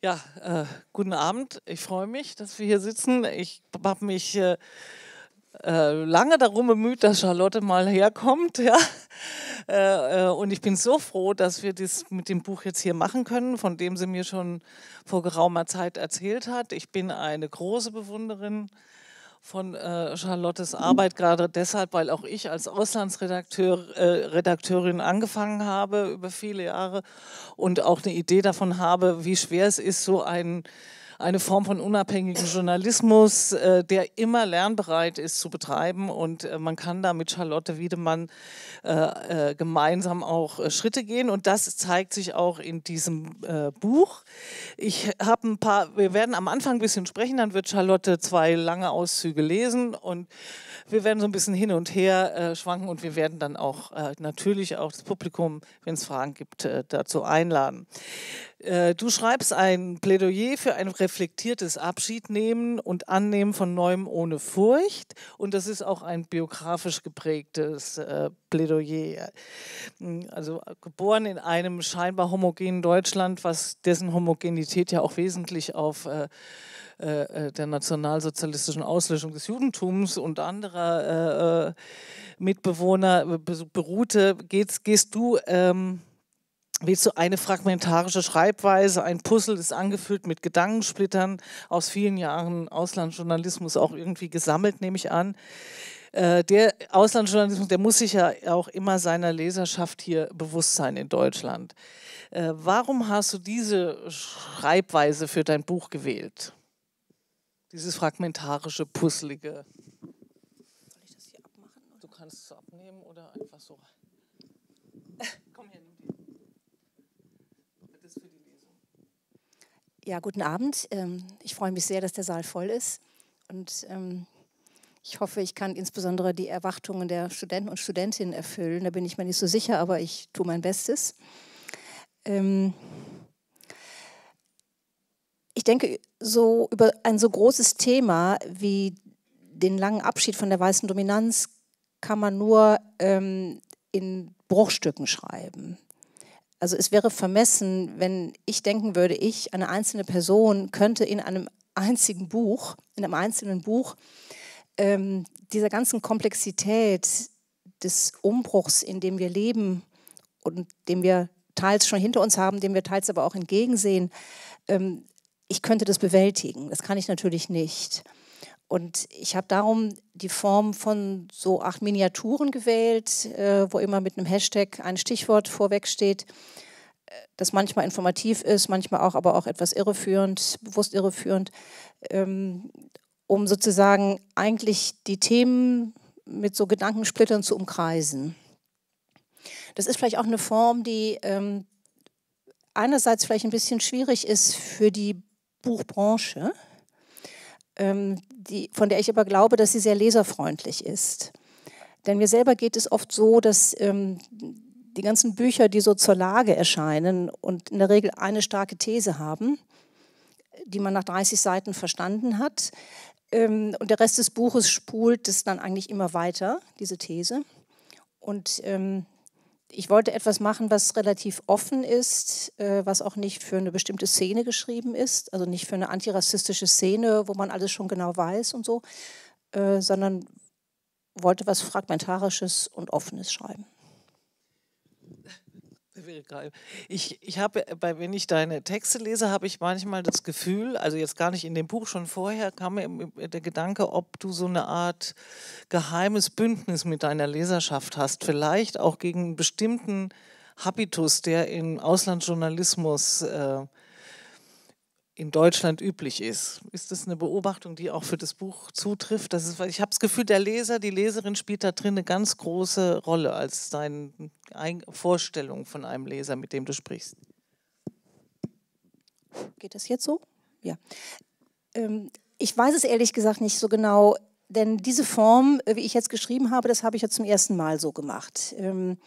Ja, äh, guten Abend. Ich freue mich, dass wir hier sitzen. Ich habe mich äh, äh, lange darum bemüht, dass Charlotte mal herkommt. Ja? Äh, äh, und ich bin so froh, dass wir das mit dem Buch jetzt hier machen können, von dem sie mir schon vor geraumer Zeit erzählt hat. Ich bin eine große Bewunderin äh, von äh, Charlottes Arbeit, gerade deshalb, weil auch ich als Auslandsredakteurin äh, angefangen habe über viele Jahre und auch eine Idee davon habe, wie schwer es ist, so einen eine Form von unabhängigen Journalismus, äh, der immer lernbereit ist zu betreiben. Und äh, man kann da mit Charlotte Wiedemann äh, äh gemeinsam auch äh, Schritte gehen. Und das zeigt sich auch in diesem äh, Buch. Ich habe ein paar, wir werden am Anfang ein bisschen sprechen, dann wird Charlotte zwei lange Auszüge lesen und wir werden so ein bisschen hin und her äh, schwanken und wir werden dann auch äh, natürlich auch das Publikum, wenn es Fragen gibt, äh, dazu einladen. Äh, du schreibst ein Plädoyer für ein reflektiertes Abschiednehmen und Annehmen von Neuem ohne Furcht und das ist auch ein biografisch geprägtes äh, Plädoyer. Hm, also äh, geboren in einem scheinbar homogenen Deutschland, was dessen Homogenität ja auch wesentlich auf äh, äh, der nationalsozialistischen Auslöschung des Judentums und anderer äh, äh Mitbewohner beruhte, gehst, gehst du... Ähm, Willst du eine fragmentarische Schreibweise, ein Puzzle ist angefüllt mit Gedankensplittern, aus vielen Jahren Auslandsjournalismus auch irgendwie gesammelt, nehme ich an. der Auslandsjournalismus, der muss sich ja auch immer seiner Leserschaft hier bewusst sein in Deutschland. warum hast du diese Schreibweise für dein Buch gewählt? Dieses fragmentarische, puzzlige. Soll ich das hier abmachen? Oder? Du kannst es abnehmen oder einfach so. Komm her, nimm die. Das für die Lesung. Ja, guten Abend. Ähm, ich freue mich sehr, dass der Saal voll ist. Und ähm, ich hoffe, ich kann insbesondere die Erwartungen der Studenten und Studentinnen erfüllen. Da bin ich mir nicht so sicher, aber ich tue mein Bestes. Ähm, ich denke, so über ein so großes Thema wie den langen Abschied von der weißen Dominanz kann man nur ähm, in Bruchstücken schreiben. Also es wäre vermessen, wenn ich denken würde, ich, eine einzelne Person, könnte in einem einzigen Buch, in einem einzelnen Buch ähm, dieser ganzen Komplexität des Umbruchs, in dem wir leben und dem wir teils schon hinter uns haben, dem wir teils aber auch entgegensehen, ähm, ich könnte das bewältigen. Das kann ich natürlich nicht. Und ich habe darum die Form von so acht Miniaturen gewählt, äh, wo immer mit einem Hashtag ein Stichwort vorwegsteht, äh, das manchmal informativ ist, manchmal auch aber auch etwas irreführend, bewusst irreführend, ähm, um sozusagen eigentlich die Themen mit so Gedankensplittern zu umkreisen. Das ist vielleicht auch eine Form, die ähm, einerseits vielleicht ein bisschen schwierig ist für die Buchbranche, ähm, die, von der ich aber glaube, dass sie sehr leserfreundlich ist. Denn mir selber geht es oft so, dass ähm, die ganzen Bücher, die so zur Lage erscheinen und in der Regel eine starke These haben, die man nach 30 Seiten verstanden hat, ähm, und der Rest des Buches spult es dann eigentlich immer weiter, diese These. Und ähm, ich wollte etwas machen, was relativ offen ist, äh, was auch nicht für eine bestimmte Szene geschrieben ist, also nicht für eine antirassistische Szene, wo man alles schon genau weiß und so, äh, sondern wollte was Fragmentarisches und Offenes schreiben begreifen. Ich, ich habe, äh, wenn ich deine Texte lese, habe ich manchmal das Gefühl, also jetzt gar nicht in dem Buch, schon vorher kam mir äh, der Gedanke, ob du so eine Art geheimes Bündnis mit deiner Leserschaft hast, vielleicht auch gegen einen bestimmten Habitus, der im Auslandsjournalismus äh, in Deutschland üblich ist. Ist das eine Beobachtung, die auch für das Buch zutrifft? Das ist, ich habe das Gefühl, der Leser, die Leserin spielt da drin eine ganz große Rolle als deine Vorstellung von einem Leser, mit dem du sprichst. Geht das jetzt so? Ja. Ähm, ich weiß es ehrlich gesagt nicht so genau, denn diese Form, äh, wie ich jetzt geschrieben habe, das habe ich ja zum ersten Mal so gemacht. Ähm,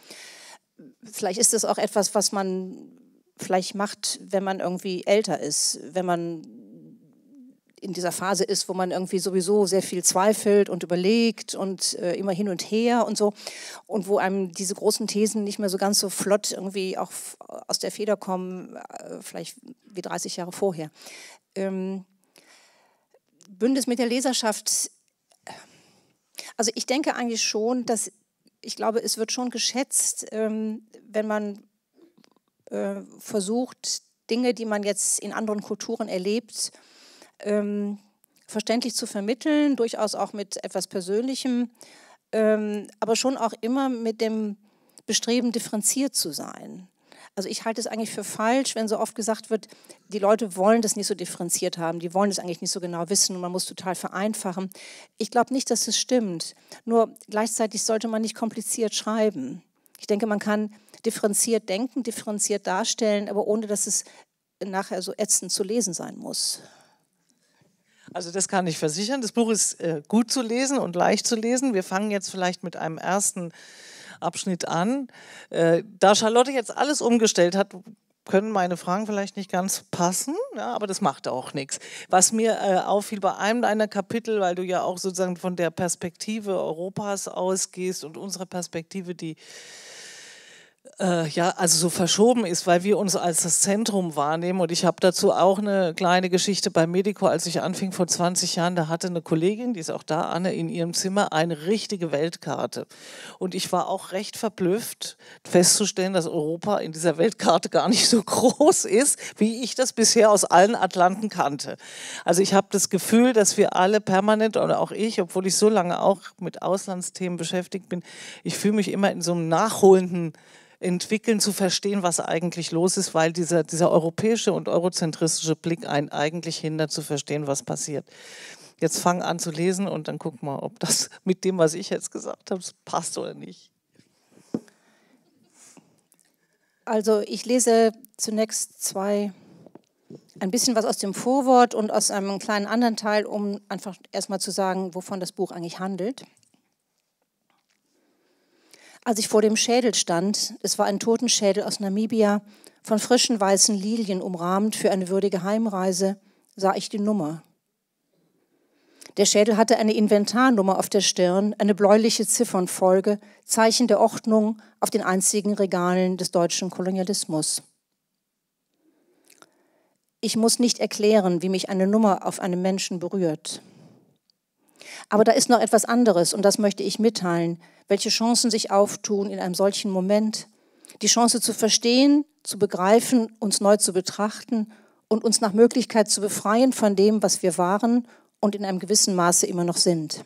vielleicht ist das auch etwas, was man vielleicht macht, wenn man irgendwie älter ist, wenn man in dieser Phase ist, wo man irgendwie sowieso sehr viel zweifelt und überlegt und äh, immer hin und her und so und wo einem diese großen Thesen nicht mehr so ganz so flott irgendwie auch aus der Feder kommen, äh, vielleicht wie 30 Jahre vorher. Ähm, Bündnis mit der Leserschaft, äh, also ich denke eigentlich schon, dass ich glaube, es wird schon geschätzt, ähm, wenn man äh, versucht, Dinge, die man jetzt in anderen Kulturen erlebt, ähm, verständlich zu vermitteln, durchaus auch mit etwas Persönlichem, ähm, aber schon auch immer mit dem Bestreben, differenziert zu sein. Also ich halte es eigentlich für falsch, wenn so oft gesagt wird, die Leute wollen das nicht so differenziert haben, die wollen das eigentlich nicht so genau wissen und man muss total vereinfachen. Ich glaube nicht, dass es das stimmt. Nur gleichzeitig sollte man nicht kompliziert schreiben. Ich denke, man kann differenziert denken, differenziert darstellen, aber ohne dass es nachher so ätzend zu lesen sein muss. Also das kann ich versichern. Das Buch ist äh, gut zu lesen und leicht zu lesen. Wir fangen jetzt vielleicht mit einem ersten Abschnitt an. Äh, da Charlotte jetzt alles umgestellt hat, können meine Fragen vielleicht nicht ganz passen, ja, aber das macht auch nichts. Was mir äh, auffiel bei einem deiner Kapitel, weil du ja auch sozusagen von der Perspektive Europas ausgehst und unserer Perspektive, die äh, ja, also so verschoben ist, weil wir uns als das Zentrum wahrnehmen. Und ich habe dazu auch eine kleine Geschichte bei Medico, als ich anfing vor 20 Jahren, da hatte eine Kollegin, die ist auch da, Anne, in ihrem Zimmer eine richtige Weltkarte. Und ich war auch recht verblüfft, festzustellen, dass Europa in dieser Weltkarte gar nicht so groß ist, wie ich das bisher aus allen Atlanten kannte. Also ich habe das Gefühl, dass wir alle permanent, oder auch ich, obwohl ich so lange auch mit Auslandsthemen beschäftigt bin, ich fühle mich immer in so einem nachholenden entwickeln, zu verstehen, was eigentlich los ist, weil dieser, dieser europäische und eurozentristische Blick einen eigentlich hindert, zu verstehen, was passiert. Jetzt fang an zu lesen und dann guck mal, ob das mit dem, was ich jetzt gesagt habe, passt oder nicht. Also ich lese zunächst zwei, ein bisschen was aus dem Vorwort und aus einem kleinen anderen Teil, um einfach erstmal zu sagen, wovon das Buch eigentlich handelt. Als ich vor dem Schädel stand, es war ein Totenschädel aus Namibia, von frischen weißen Lilien umrahmt für eine würdige Heimreise, sah ich die Nummer. Der Schädel hatte eine Inventarnummer auf der Stirn, eine bläuliche Ziffernfolge, Zeichen der Ordnung auf den einzigen Regalen des deutschen Kolonialismus. Ich muss nicht erklären, wie mich eine Nummer auf einem Menschen berührt. Aber da ist noch etwas anderes und das möchte ich mitteilen, welche Chancen sich auftun in einem solchen Moment. Die Chance zu verstehen, zu begreifen, uns neu zu betrachten und uns nach Möglichkeit zu befreien von dem, was wir waren und in einem gewissen Maße immer noch sind.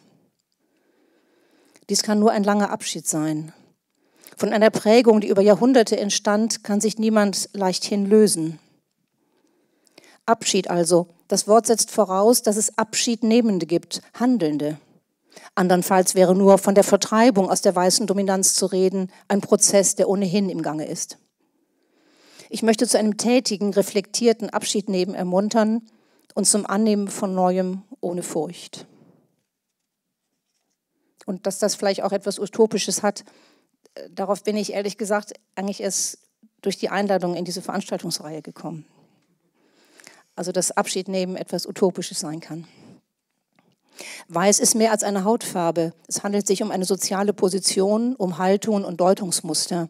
Dies kann nur ein langer Abschied sein. Von einer Prägung, die über Jahrhunderte entstand, kann sich niemand leicht hinlösen. Abschied also das Wort setzt voraus, dass es Abschiednehmende gibt, Handelnde. Andernfalls wäre nur von der Vertreibung aus der weißen Dominanz zu reden, ein Prozess, der ohnehin im Gange ist. Ich möchte zu einem tätigen, reflektierten Abschiednehmen ermuntern und zum Annehmen von Neuem ohne Furcht. Und dass das vielleicht auch etwas Utopisches hat, äh, darauf bin ich ehrlich gesagt eigentlich erst durch die Einladung in diese Veranstaltungsreihe gekommen also das Abschiednehmen etwas Utopisches sein kann. Weiß ist mehr als eine Hautfarbe. Es handelt sich um eine soziale Position, um Haltung und Deutungsmuster.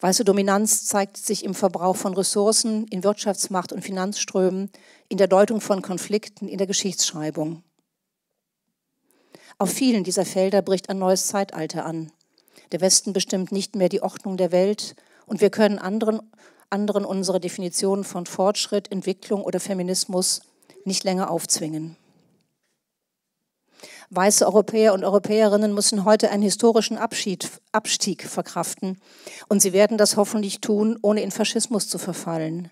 Weiße Dominanz zeigt sich im Verbrauch von Ressourcen, in Wirtschaftsmacht und Finanzströmen, in der Deutung von Konflikten, in der Geschichtsschreibung. Auf vielen dieser Felder bricht ein neues Zeitalter an. Der Westen bestimmt nicht mehr die Ordnung der Welt und wir können anderen anderen unsere Definitionen von Fortschritt, Entwicklung oder Feminismus nicht länger aufzwingen. Weiße Europäer und Europäerinnen müssen heute einen historischen Abschied, Abstieg verkraften und sie werden das hoffentlich tun, ohne in Faschismus zu verfallen.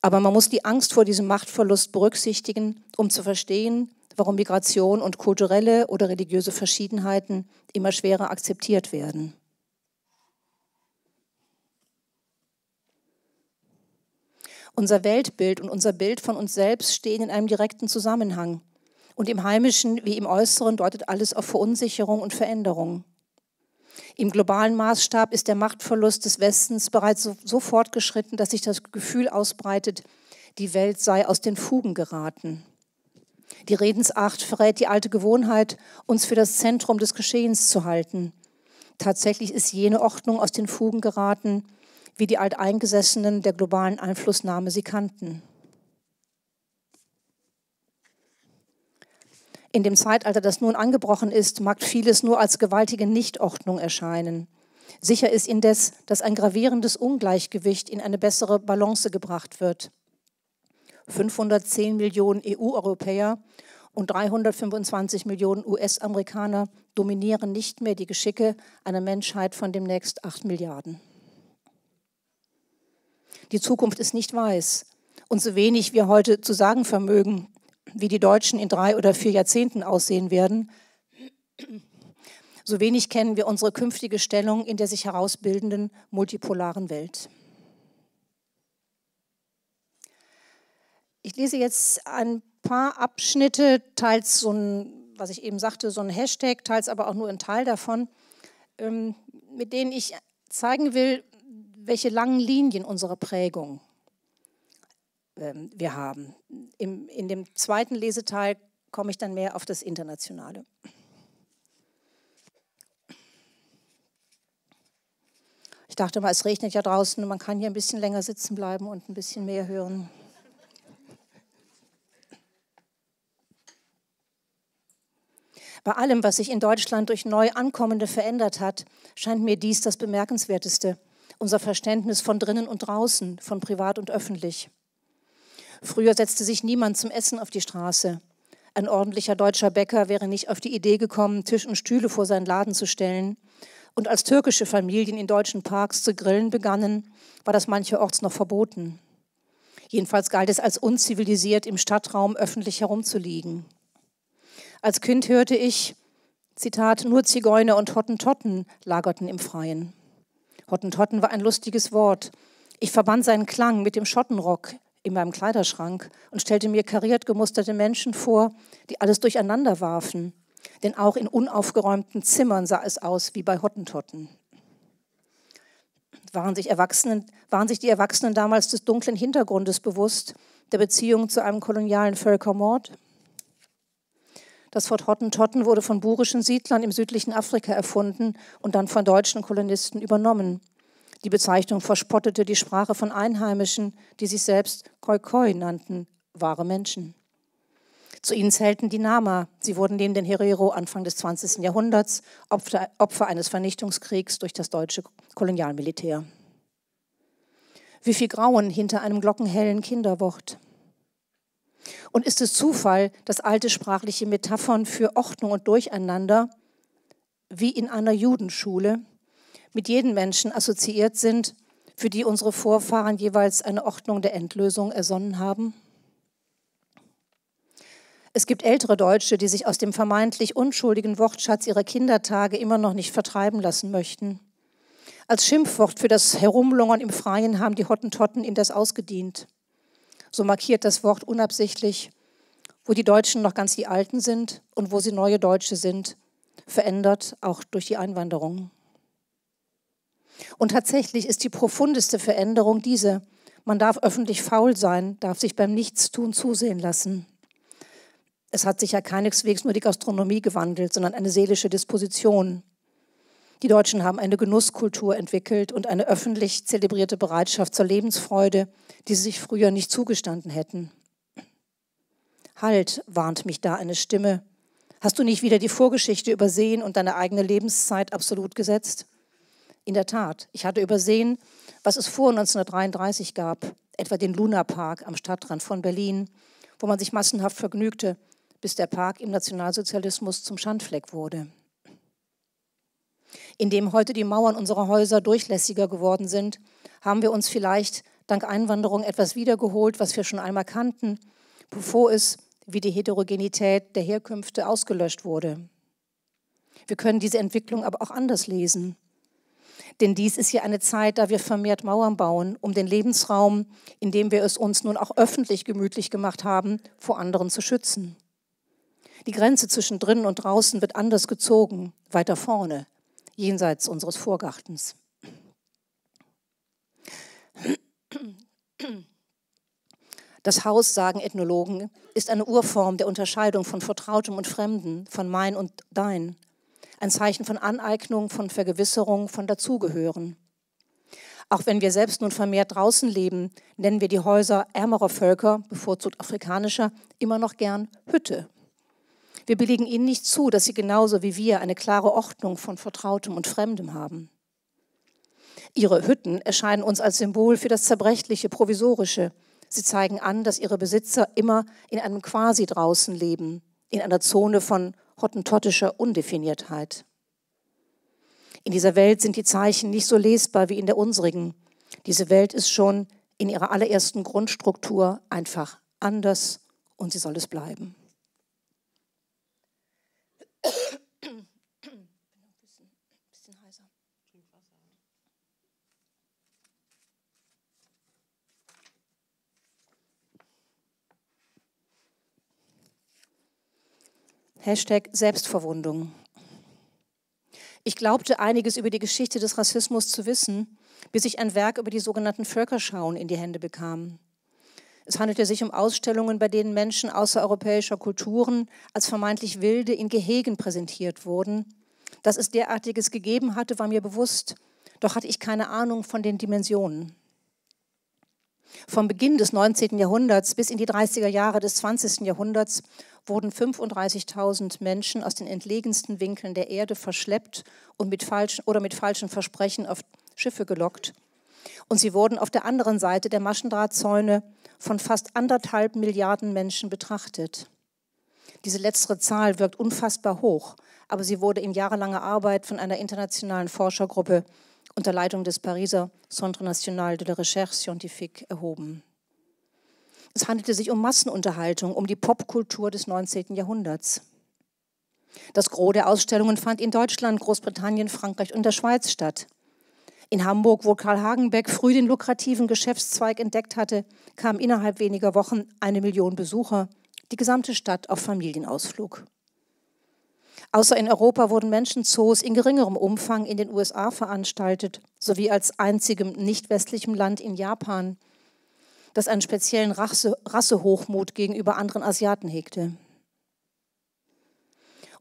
Aber man muss die Angst vor diesem Machtverlust berücksichtigen, um zu verstehen, warum Migration und kulturelle oder religiöse Verschiedenheiten immer schwerer akzeptiert werden. Unser Weltbild und unser Bild von uns selbst stehen in einem direkten Zusammenhang. Und im Heimischen wie im Äußeren deutet alles auf Verunsicherung und Veränderung. Im globalen Maßstab ist der Machtverlust des Westens bereits so, so fortgeschritten, dass sich das Gefühl ausbreitet, die Welt sei aus den Fugen geraten. Die Redensart verrät die alte Gewohnheit, uns für das Zentrum des Geschehens zu halten. Tatsächlich ist jene Ordnung aus den Fugen geraten, wie die Alteingesessenen der globalen Einflussnahme sie kannten. In dem Zeitalter, das nun angebrochen ist, mag vieles nur als gewaltige Nichtordnung erscheinen. Sicher ist indes, dass ein gravierendes Ungleichgewicht in eine bessere Balance gebracht wird. 510 Millionen EU-Europäer und 325 Millionen US-Amerikaner dominieren nicht mehr die Geschicke einer Menschheit von demnächst 8 Milliarden die Zukunft ist nicht weiß. Und so wenig wir heute zu sagen vermögen, wie die Deutschen in drei oder vier Jahrzehnten aussehen werden, so wenig kennen wir unsere künftige Stellung in der sich herausbildenden multipolaren Welt. Ich lese jetzt ein paar Abschnitte, teils so ein, was ich eben sagte, so ein Hashtag, teils aber auch nur ein Teil davon, ähm, mit denen ich zeigen will, welche langen Linien unserer Prägung ähm, wir haben. Im, in dem zweiten Leseteil komme ich dann mehr auf das Internationale. Ich dachte mal, es regnet ja draußen, man kann hier ein bisschen länger sitzen bleiben und ein bisschen mehr hören. Bei allem, was sich in Deutschland durch Neuankommende verändert hat, scheint mir dies das Bemerkenswerteste unser Verständnis von drinnen und draußen, von privat und öffentlich. Früher setzte sich niemand zum Essen auf die Straße. Ein ordentlicher deutscher Bäcker wäre nicht auf die Idee gekommen, Tisch und Stühle vor seinen Laden zu stellen. Und als türkische Familien in deutschen Parks zu grillen begannen, war das mancherorts noch verboten. Jedenfalls galt es als unzivilisiert, im Stadtraum öffentlich herumzuliegen. Als Kind hörte ich, Zitat, nur Zigeuner und Hottentotten lagerten im Freien. Hottentotten war ein lustiges Wort. Ich verband seinen Klang mit dem Schottenrock in meinem Kleiderschrank und stellte mir kariert gemusterte Menschen vor, die alles durcheinander warfen. Denn auch in unaufgeräumten Zimmern sah es aus wie bei Hottentotten. Waren sich, Erwachsenen, waren sich die Erwachsenen damals des dunklen Hintergrundes bewusst, der Beziehung zu einem kolonialen Völkermord? Das Wort Hottentotten wurde von burischen Siedlern im südlichen Afrika erfunden und dann von deutschen Kolonisten übernommen. Die Bezeichnung verspottete die Sprache von Einheimischen, die sich selbst Khoikhoi nannten, wahre Menschen. Zu ihnen zählten die Nama. Sie wurden neben den Herero Anfang des 20. Jahrhunderts Opfer, Opfer eines Vernichtungskriegs durch das deutsche Kolonialmilitär. Wie viel Grauen hinter einem glockenhellen Kinderwort. Und ist es Zufall, dass alte sprachliche Metaphern für Ordnung und Durcheinander wie in einer Judenschule mit jedem Menschen assoziiert sind, für die unsere Vorfahren jeweils eine Ordnung der Endlösung ersonnen haben? Es gibt ältere Deutsche, die sich aus dem vermeintlich unschuldigen Wortschatz ihrer Kindertage immer noch nicht vertreiben lassen möchten. Als Schimpfwort für das Herumlungern im Freien haben die Hottentotten ihm das ausgedient. So markiert das Wort unabsichtlich, wo die Deutschen noch ganz die Alten sind und wo sie neue Deutsche sind, verändert auch durch die Einwanderung. Und tatsächlich ist die profundeste Veränderung diese. Man darf öffentlich faul sein, darf sich beim Nichtstun zusehen lassen. Es hat sich ja keineswegs nur die Gastronomie gewandelt, sondern eine seelische Disposition. Die Deutschen haben eine Genusskultur entwickelt und eine öffentlich zelebrierte Bereitschaft zur Lebensfreude, die sie sich früher nicht zugestanden hätten. Halt, warnt mich da eine Stimme. Hast du nicht wieder die Vorgeschichte übersehen und deine eigene Lebenszeit absolut gesetzt? In der Tat, ich hatte übersehen, was es vor 1933 gab, etwa den Lunapark am Stadtrand von Berlin, wo man sich massenhaft vergnügte, bis der Park im Nationalsozialismus zum Schandfleck wurde in dem heute die Mauern unserer Häuser durchlässiger geworden sind, haben wir uns vielleicht dank Einwanderung etwas wiedergeholt, was wir schon einmal kannten, bevor es wie die Heterogenität der Herkünfte ausgelöscht wurde. Wir können diese Entwicklung aber auch anders lesen. Denn dies ist hier eine Zeit, da wir vermehrt Mauern bauen, um den Lebensraum, in dem wir es uns nun auch öffentlich gemütlich gemacht haben, vor anderen zu schützen. Die Grenze zwischen drinnen und draußen wird anders gezogen, weiter vorne, jenseits unseres Vorgartens. Das Haus, sagen Ethnologen, ist eine Urform der Unterscheidung von Vertrautem und Fremden, von mein und dein. Ein Zeichen von Aneignung, von Vergewisserung, von Dazugehören. Auch wenn wir selbst nun vermehrt draußen leben, nennen wir die Häuser ärmerer Völker, bevorzugt afrikanischer, immer noch gern Hütte. Wir belegen ihnen nicht zu, dass sie genauso wie wir eine klare Ordnung von Vertrautem und Fremdem haben. Ihre Hütten erscheinen uns als Symbol für das Zerbrechliche, Provisorische. Sie zeigen an, dass ihre Besitzer immer in einem quasi draußen leben, in einer Zone von hottentottischer Undefiniertheit. In dieser Welt sind die Zeichen nicht so lesbar wie in der unsrigen. Diese Welt ist schon in ihrer allerersten Grundstruktur einfach anders und sie soll es bleiben bin ein bisschen, ein bisschen heiser. Trink Wasser. Hashtag Selbstverwundung. Ich glaubte einiges über die Geschichte des Rassismus zu wissen, bis ich ein Werk über die sogenannten Völkerschauen in die Hände bekam. Es handelte sich um Ausstellungen, bei denen Menschen außereuropäischer Kulturen als vermeintlich Wilde in Gehegen präsentiert wurden. Dass es derartiges gegeben hatte, war mir bewusst, doch hatte ich keine Ahnung von den Dimensionen. Vom Beginn des 19. Jahrhunderts bis in die 30er Jahre des 20. Jahrhunderts wurden 35.000 Menschen aus den entlegensten Winkeln der Erde verschleppt und mit falschen, oder mit falschen Versprechen auf Schiffe gelockt. Und sie wurden auf der anderen Seite der Maschendrahtzäune von fast anderthalb Milliarden Menschen betrachtet. Diese letztere Zahl wirkt unfassbar hoch, aber sie wurde in jahrelanger Arbeit von einer internationalen Forschergruppe unter Leitung des Pariser Centre National de la Recherche Scientifique erhoben. Es handelte sich um Massenunterhaltung, um die Popkultur des 19. Jahrhunderts. Das Gros der Ausstellungen fand in Deutschland, Großbritannien, Frankreich und der Schweiz statt. In Hamburg, wo Karl Hagenbeck früh den lukrativen Geschäftszweig entdeckt hatte, kamen innerhalb weniger Wochen eine Million Besucher, die gesamte Stadt auf Familienausflug. Außer in Europa wurden Menschenzoos in geringerem Umfang in den USA veranstaltet, sowie als einzigem nicht-westlichem Land in Japan, das einen speziellen Rassehochmut gegenüber anderen Asiaten hegte.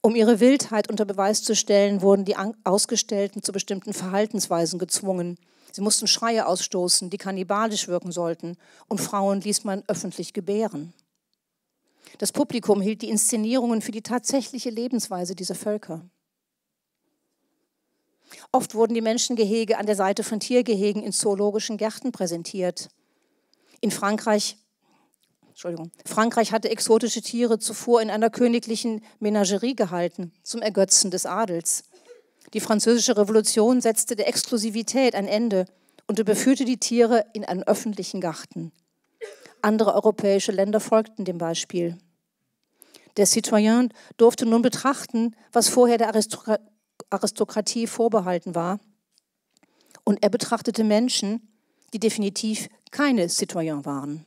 Um ihre Wildheit unter Beweis zu stellen, wurden die Ausgestellten zu bestimmten Verhaltensweisen gezwungen. Sie mussten Schreie ausstoßen, die kannibalisch wirken sollten, und Frauen ließ man öffentlich gebären. Das Publikum hielt die Inszenierungen für die tatsächliche Lebensweise dieser Völker. Oft wurden die Menschengehege an der Seite von Tiergehegen in zoologischen Gärten präsentiert. In Frankreich Entschuldigung. Frankreich hatte exotische Tiere zuvor in einer königlichen Menagerie gehalten, zum Ergötzen des Adels. Die Französische Revolution setzte der Exklusivität ein Ende und überführte die Tiere in einen öffentlichen Garten. Andere europäische Länder folgten dem Beispiel. Der Citoyen durfte nun betrachten, was vorher der Aristokra Aristokratie vorbehalten war. Und er betrachtete Menschen, die definitiv keine Citoyen waren.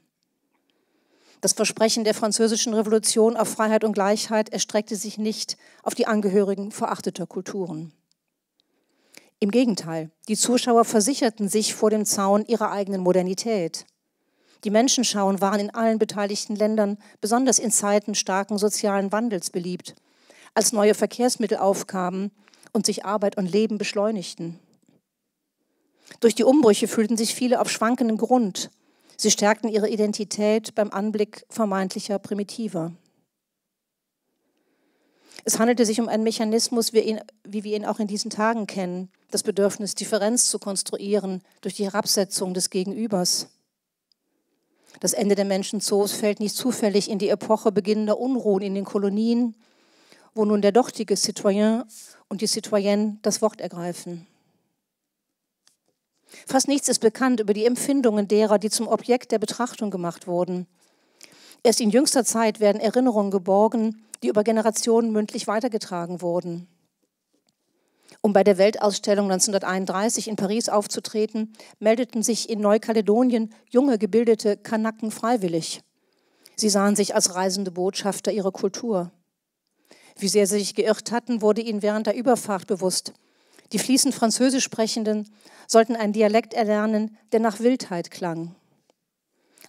Das Versprechen der französischen Revolution auf Freiheit und Gleichheit erstreckte sich nicht auf die Angehörigen verachteter Kulturen. Im Gegenteil, die Zuschauer versicherten sich vor dem Zaun ihrer eigenen Modernität. Die Menschenschauen waren in allen beteiligten Ländern, besonders in Zeiten starken sozialen Wandels, beliebt, als neue Verkehrsmittel aufkamen und sich Arbeit und Leben beschleunigten. Durch die Umbrüche fühlten sich viele auf schwankenden Grund, Sie stärkten ihre Identität beim Anblick vermeintlicher Primitiver. Es handelte sich um einen Mechanismus, wie, ihn, wie wir ihn auch in diesen Tagen kennen, das Bedürfnis, Differenz zu konstruieren durch die Herabsetzung des Gegenübers. Das Ende der Menschenzoos fällt nicht zufällig in die Epoche beginnender Unruhen in den Kolonien, wo nun der dochtige Citoyen und die Citoyenne das Wort ergreifen. Fast nichts ist bekannt über die Empfindungen derer, die zum Objekt der Betrachtung gemacht wurden. Erst in jüngster Zeit werden Erinnerungen geborgen, die über Generationen mündlich weitergetragen wurden. Um bei der Weltausstellung 1931 in Paris aufzutreten, meldeten sich in Neukaledonien junge, gebildete Kanaken freiwillig. Sie sahen sich als reisende Botschafter ihrer Kultur. Wie sehr sie sich geirrt hatten, wurde ihnen während der Überfahrt bewusst. Die fließend Französisch Sprechenden sollten einen Dialekt erlernen, der nach Wildheit klang.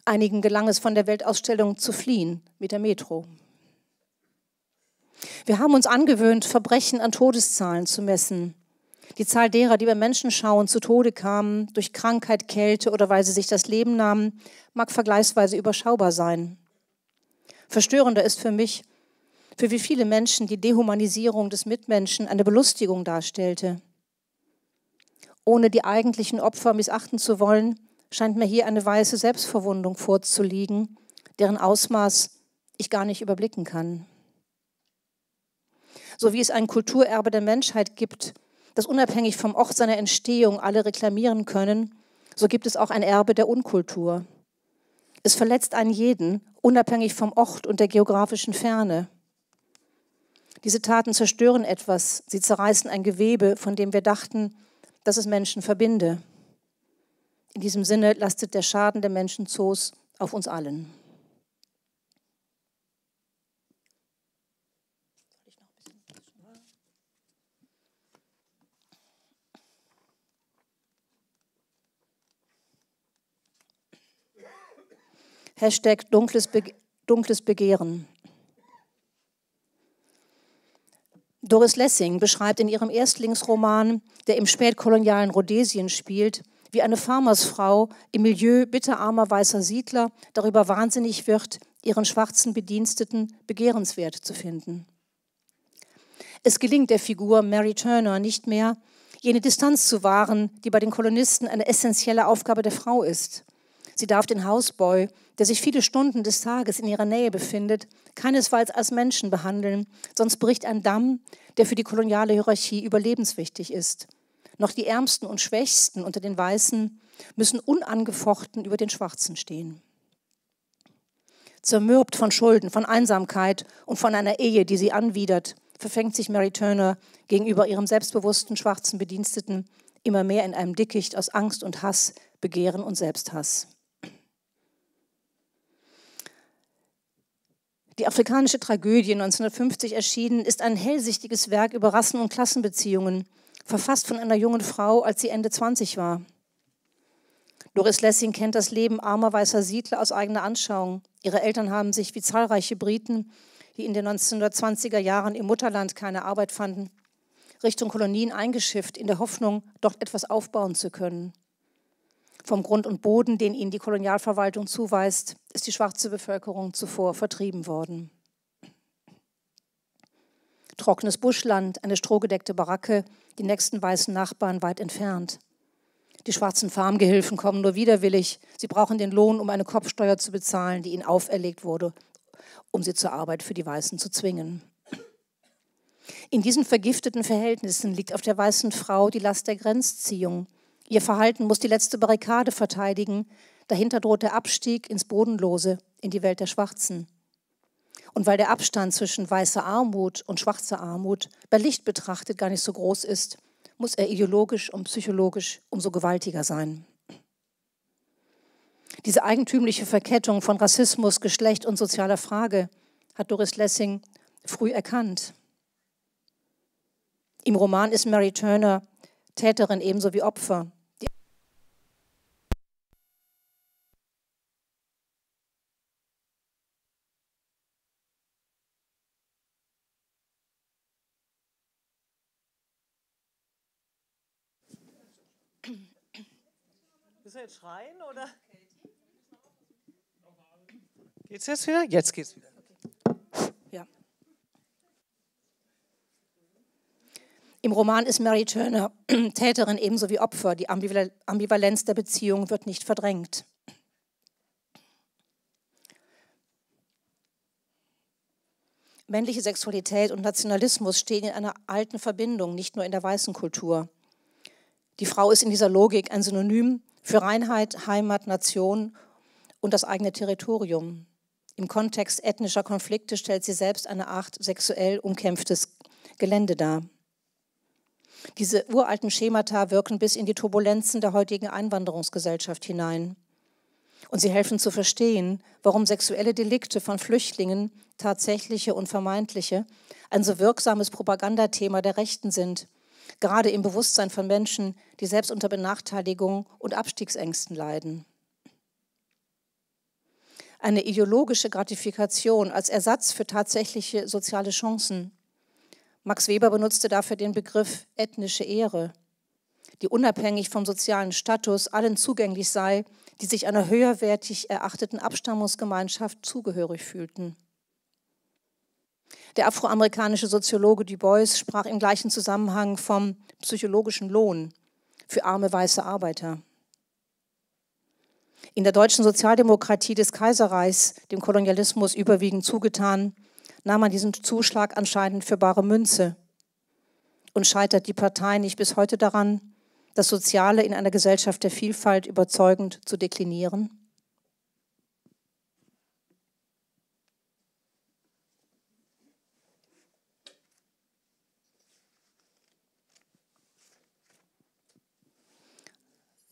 Einigen gelang es, von der Weltausstellung zu fliehen mit der Metro. Wir haben uns angewöhnt, Verbrechen an Todeszahlen zu messen. Die Zahl derer, die bei Menschen schauen, zu Tode kamen, durch Krankheit, Kälte oder weil sie sich das Leben nahmen, mag vergleichsweise überschaubar sein. Verstörender ist für mich, für wie viele Menschen die Dehumanisierung des Mitmenschen eine Belustigung darstellte ohne die eigentlichen Opfer missachten zu wollen, scheint mir hier eine weiße Selbstverwundung vorzuliegen, deren Ausmaß ich gar nicht überblicken kann. So wie es ein Kulturerbe der Menschheit gibt, das unabhängig vom Ort seiner Entstehung alle reklamieren können, so gibt es auch ein Erbe der Unkultur. Es verletzt einen jeden, unabhängig vom Ort und der geografischen Ferne. Diese Taten zerstören etwas, sie zerreißen ein Gewebe, von dem wir dachten, dass es Menschen verbinde. In diesem Sinne lastet der Schaden der Menschenzoos auf uns allen. Hashtag dunkles, Be dunkles Begehren. Doris Lessing beschreibt in ihrem Erstlingsroman, der im spätkolonialen Rhodesien spielt, wie eine Farmersfrau im Milieu bitterarmer weißer Siedler darüber wahnsinnig wird, ihren schwarzen Bediensteten begehrenswert zu finden. Es gelingt der Figur Mary Turner nicht mehr, jene Distanz zu wahren, die bei den Kolonisten eine essentielle Aufgabe der Frau ist. Sie darf den Hausboy der sich viele Stunden des Tages in ihrer Nähe befindet, keinesfalls als Menschen behandeln, sonst bricht ein Damm, der für die koloniale Hierarchie überlebenswichtig ist. Noch die Ärmsten und Schwächsten unter den Weißen müssen unangefochten über den Schwarzen stehen. Zermürbt von Schulden, von Einsamkeit und von einer Ehe, die sie anwidert, verfängt sich Mary Turner gegenüber ihrem selbstbewussten schwarzen Bediensteten immer mehr in einem Dickicht aus Angst und Hass, Begehren und Selbsthass. Die afrikanische Tragödie 1950 erschienen, ist ein hellsichtiges Werk über Rassen- und Klassenbeziehungen, verfasst von einer jungen Frau, als sie Ende 20 war. Doris Lessing kennt das Leben armer weißer Siedler aus eigener Anschauung. Ihre Eltern haben sich wie zahlreiche Briten, die in den 1920er Jahren im Mutterland keine Arbeit fanden, Richtung Kolonien eingeschifft, in der Hoffnung, dort etwas aufbauen zu können vom Grund und Boden, den ihnen die Kolonialverwaltung zuweist, ist die schwarze Bevölkerung zuvor vertrieben worden. Trockenes Buschland, eine strohgedeckte Baracke, die nächsten weißen Nachbarn weit entfernt. Die schwarzen Farmgehilfen kommen nur widerwillig. Sie brauchen den Lohn, um eine Kopfsteuer zu bezahlen, die ihnen auferlegt wurde, um sie zur Arbeit für die Weißen zu zwingen. In diesen vergifteten Verhältnissen liegt auf der weißen Frau die Last der Grenzziehung, Ihr Verhalten muss die letzte Barrikade verteidigen. Dahinter droht der Abstieg ins Bodenlose, in die Welt der Schwarzen. Und weil der Abstand zwischen weißer Armut und schwarzer Armut bei Licht betrachtet gar nicht so groß ist, muss er ideologisch und psychologisch umso gewaltiger sein. Diese eigentümliche Verkettung von Rassismus, Geschlecht und sozialer Frage hat Doris Lessing früh erkannt. Im Roman ist Mary Turner Täterin ebenso wie Opfer. Müssen wir jetzt schreien oder? Geht es jetzt wieder? Jetzt geht es wieder. Ja. Im Roman ist Mary Turner Täterin ebenso wie Opfer. Die Ambivalenz der Beziehung wird nicht verdrängt. Männliche Sexualität und Nationalismus stehen in einer alten Verbindung, nicht nur in der weißen Kultur. Die Frau ist in dieser Logik ein Synonym für Reinheit, Heimat, Nation und das eigene Territorium. Im Kontext ethnischer Konflikte stellt sie selbst eine Art sexuell umkämpftes Gelände dar. Diese uralten Schemata wirken bis in die Turbulenzen der heutigen Einwanderungsgesellschaft hinein. Und sie helfen zu verstehen, warum sexuelle Delikte von Flüchtlingen, tatsächliche und vermeintliche, ein so wirksames Propagandathema der Rechten sind gerade im Bewusstsein von Menschen, die selbst unter Benachteiligung und Abstiegsängsten leiden. Eine ideologische Gratifikation als Ersatz für tatsächliche soziale Chancen. Max Weber benutzte dafür den Begriff ethnische Ehre, die unabhängig vom sozialen Status allen zugänglich sei, die sich einer höherwertig erachteten Abstammungsgemeinschaft zugehörig fühlten. Der afroamerikanische Soziologe Du Bois sprach im gleichen Zusammenhang vom psychologischen Lohn für arme weiße Arbeiter. In der deutschen Sozialdemokratie des Kaiserreichs, dem Kolonialismus überwiegend zugetan, nahm man diesen Zuschlag anscheinend für bare Münze. Und scheitert die Partei nicht bis heute daran, das Soziale in einer Gesellschaft der Vielfalt überzeugend zu deklinieren?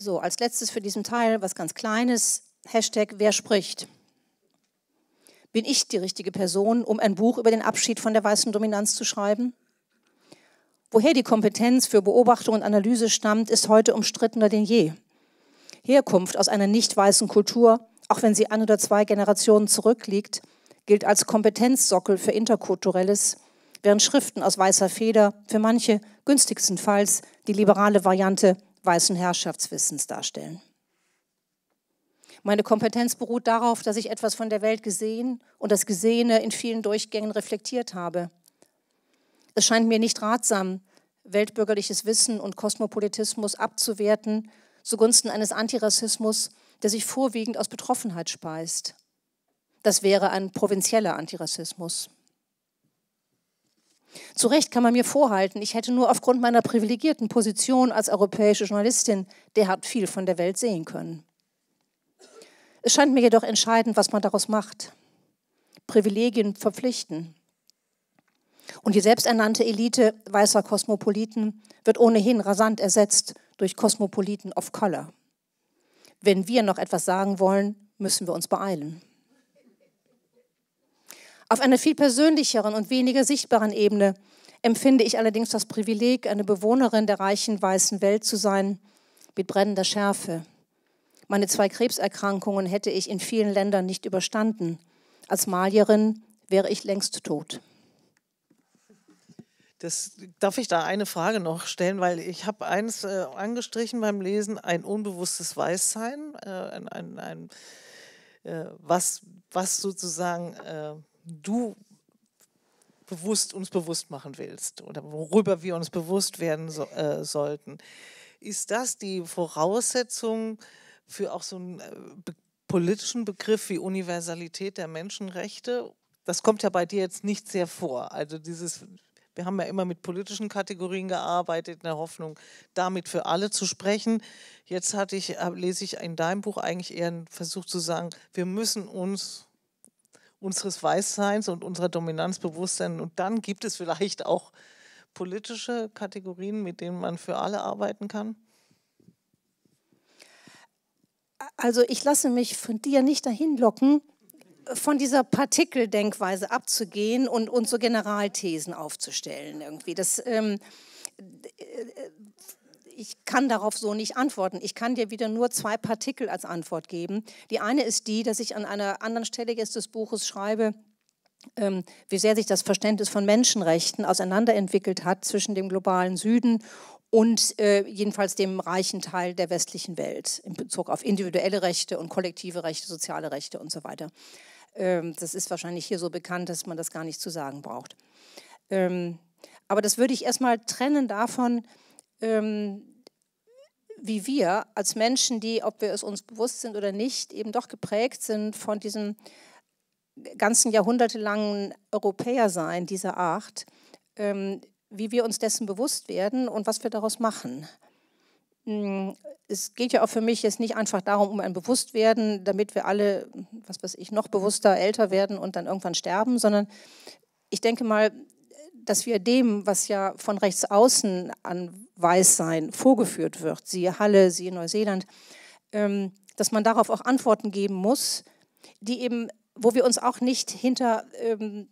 So, als letztes für diesen Teil was ganz Kleines. Hashtag Wer spricht? Bin ich die richtige Person, um ein Buch über den Abschied von der weißen Dominanz zu schreiben? Woher die Kompetenz für Beobachtung und Analyse stammt, ist heute umstrittener denn je. Herkunft aus einer nicht weißen Kultur, auch wenn sie ein oder zwei Generationen zurückliegt, gilt als Kompetenzsockel für Interkulturelles, während Schriften aus weißer Feder für manche günstigstenfalls die liberale Variante weißen Herrschaftswissens darstellen. Meine Kompetenz beruht darauf, dass ich etwas von der Welt gesehen und das Gesehene in vielen Durchgängen reflektiert habe. Es scheint mir nicht ratsam, weltbürgerliches Wissen und Kosmopolitismus abzuwerten zugunsten eines Antirassismus, der sich vorwiegend aus Betroffenheit speist. Das wäre ein provinzieller Antirassismus. Zu Recht kann man mir vorhalten, ich hätte nur aufgrund meiner privilegierten Position als europäische Journalistin derart viel von der Welt sehen können. Es scheint mir jedoch entscheidend, was man daraus macht. Privilegien verpflichten. Und die selbsternannte Elite weißer Kosmopoliten wird ohnehin rasant ersetzt durch Kosmopoliten of Color. Wenn wir noch etwas sagen wollen, müssen wir uns beeilen. Auf einer viel persönlicheren und weniger sichtbaren Ebene empfinde ich allerdings das Privileg, eine Bewohnerin der reichen weißen Welt zu sein, mit brennender Schärfe. Meine zwei Krebserkrankungen hätte ich in vielen Ländern nicht überstanden. Als Malierin wäre ich längst tot. Das, darf ich da eine Frage noch stellen, weil ich habe eines äh, angestrichen beim Lesen, ein unbewusstes Weißsein, äh, ein, ein, ein äh, was, was sozusagen äh, du bewusst uns bewusst machen willst oder worüber wir uns bewusst werden so, äh, sollten. Ist das die Voraussetzung für auch so einen äh, be politischen Begriff wie Universalität der Menschenrechte? Das kommt ja bei dir jetzt nicht sehr vor. Also dieses, wir haben ja immer mit politischen Kategorien gearbeitet in der Hoffnung, damit für alle zu sprechen. Jetzt hatte ich, äh, lese ich in deinem Buch eigentlich eher einen Versuch zu sagen, wir müssen uns unseres Weißseins und unserer Dominanzbewusstsein. Und dann gibt es vielleicht auch politische Kategorien, mit denen man für alle arbeiten kann? Also ich lasse mich von dir nicht dahin locken, von dieser Partikeldenkweise abzugehen und, und so Generalthesen aufzustellen irgendwie. Das, ähm, äh, ich kann darauf so nicht antworten. Ich kann dir wieder nur zwei Partikel als Antwort geben. Die eine ist die, dass ich an einer anderen Stelle jetzt des Buches schreibe, ähm, wie sehr sich das Verständnis von Menschenrechten auseinanderentwickelt hat zwischen dem globalen Süden und äh, jedenfalls dem reichen Teil der westlichen Welt in Bezug auf individuelle Rechte und kollektive Rechte, soziale Rechte und so weiter. Ähm, das ist wahrscheinlich hier so bekannt, dass man das gar nicht zu sagen braucht. Ähm, aber das würde ich erstmal trennen davon, ähm, wie wir als Menschen, die, ob wir es uns bewusst sind oder nicht, eben doch geprägt sind von diesem ganzen jahrhundertelangen Europäersein dieser Art, ähm, wie wir uns dessen bewusst werden und was wir daraus machen. Mm, es geht ja auch für mich jetzt nicht einfach darum, um ein Bewusstwerden, damit wir alle, was weiß ich, noch bewusster älter werden und dann irgendwann sterben, sondern ich denke mal, dass wir dem, was ja von rechts außen an Weißsein vorgeführt wird, siehe Halle, siehe Neuseeland, ähm, dass man darauf auch Antworten geben muss, die eben, wo wir uns auch nicht hinter ähm,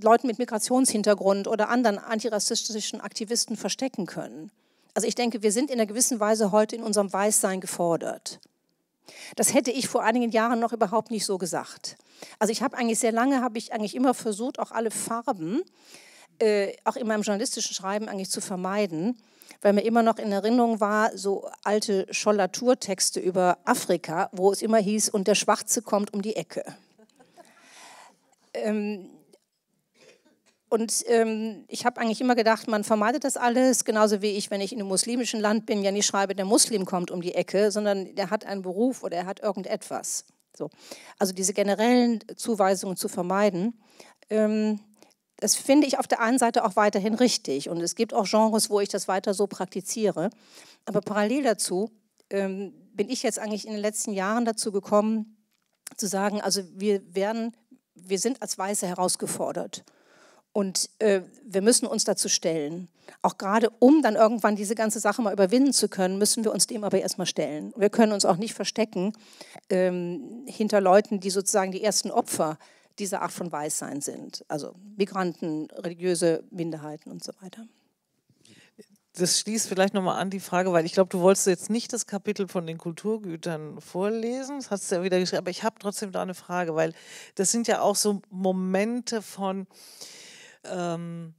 Leuten mit Migrationshintergrund oder anderen antirassistischen Aktivisten verstecken können. Also ich denke, wir sind in einer gewissen Weise heute in unserem Weißsein gefordert. Das hätte ich vor einigen Jahren noch überhaupt nicht so gesagt. Also ich habe eigentlich sehr lange, habe ich eigentlich immer versucht, auch alle Farben äh, auch in meinem journalistischen Schreiben eigentlich zu vermeiden, weil mir immer noch in Erinnerung war, so alte Schollatur-Texte über Afrika, wo es immer hieß, und der Schwarze kommt um die Ecke. ähm, und ähm, ich habe eigentlich immer gedacht, man vermeidet das alles, genauso wie ich, wenn ich in einem muslimischen Land bin, ja nicht schreibe, der Muslim kommt um die Ecke, sondern der hat einen Beruf oder er hat irgendetwas. So. Also diese generellen Zuweisungen zu vermeiden. Ähm, das finde ich auf der einen Seite auch weiterhin richtig. Und es gibt auch Genres, wo ich das weiter so praktiziere. Aber parallel dazu ähm, bin ich jetzt eigentlich in den letzten Jahren dazu gekommen, zu sagen, also wir werden, wir sind als Weiße herausgefordert. Und äh, wir müssen uns dazu stellen. Auch gerade um dann irgendwann diese ganze Sache mal überwinden zu können, müssen wir uns dem aber erstmal stellen. Wir können uns auch nicht verstecken ähm, hinter Leuten, die sozusagen die ersten Opfer äh, dieser Art von Weißsein sind. Also Migranten, religiöse Minderheiten und so weiter das schließt vielleicht nochmal an die Frage, weil ich glaube, du wolltest jetzt nicht das Kapitel von den Kulturgütern vorlesen, das hast du ja wieder geschrieben, aber ich habe trotzdem da eine Frage, weil das sind ja auch so Momente von ähm,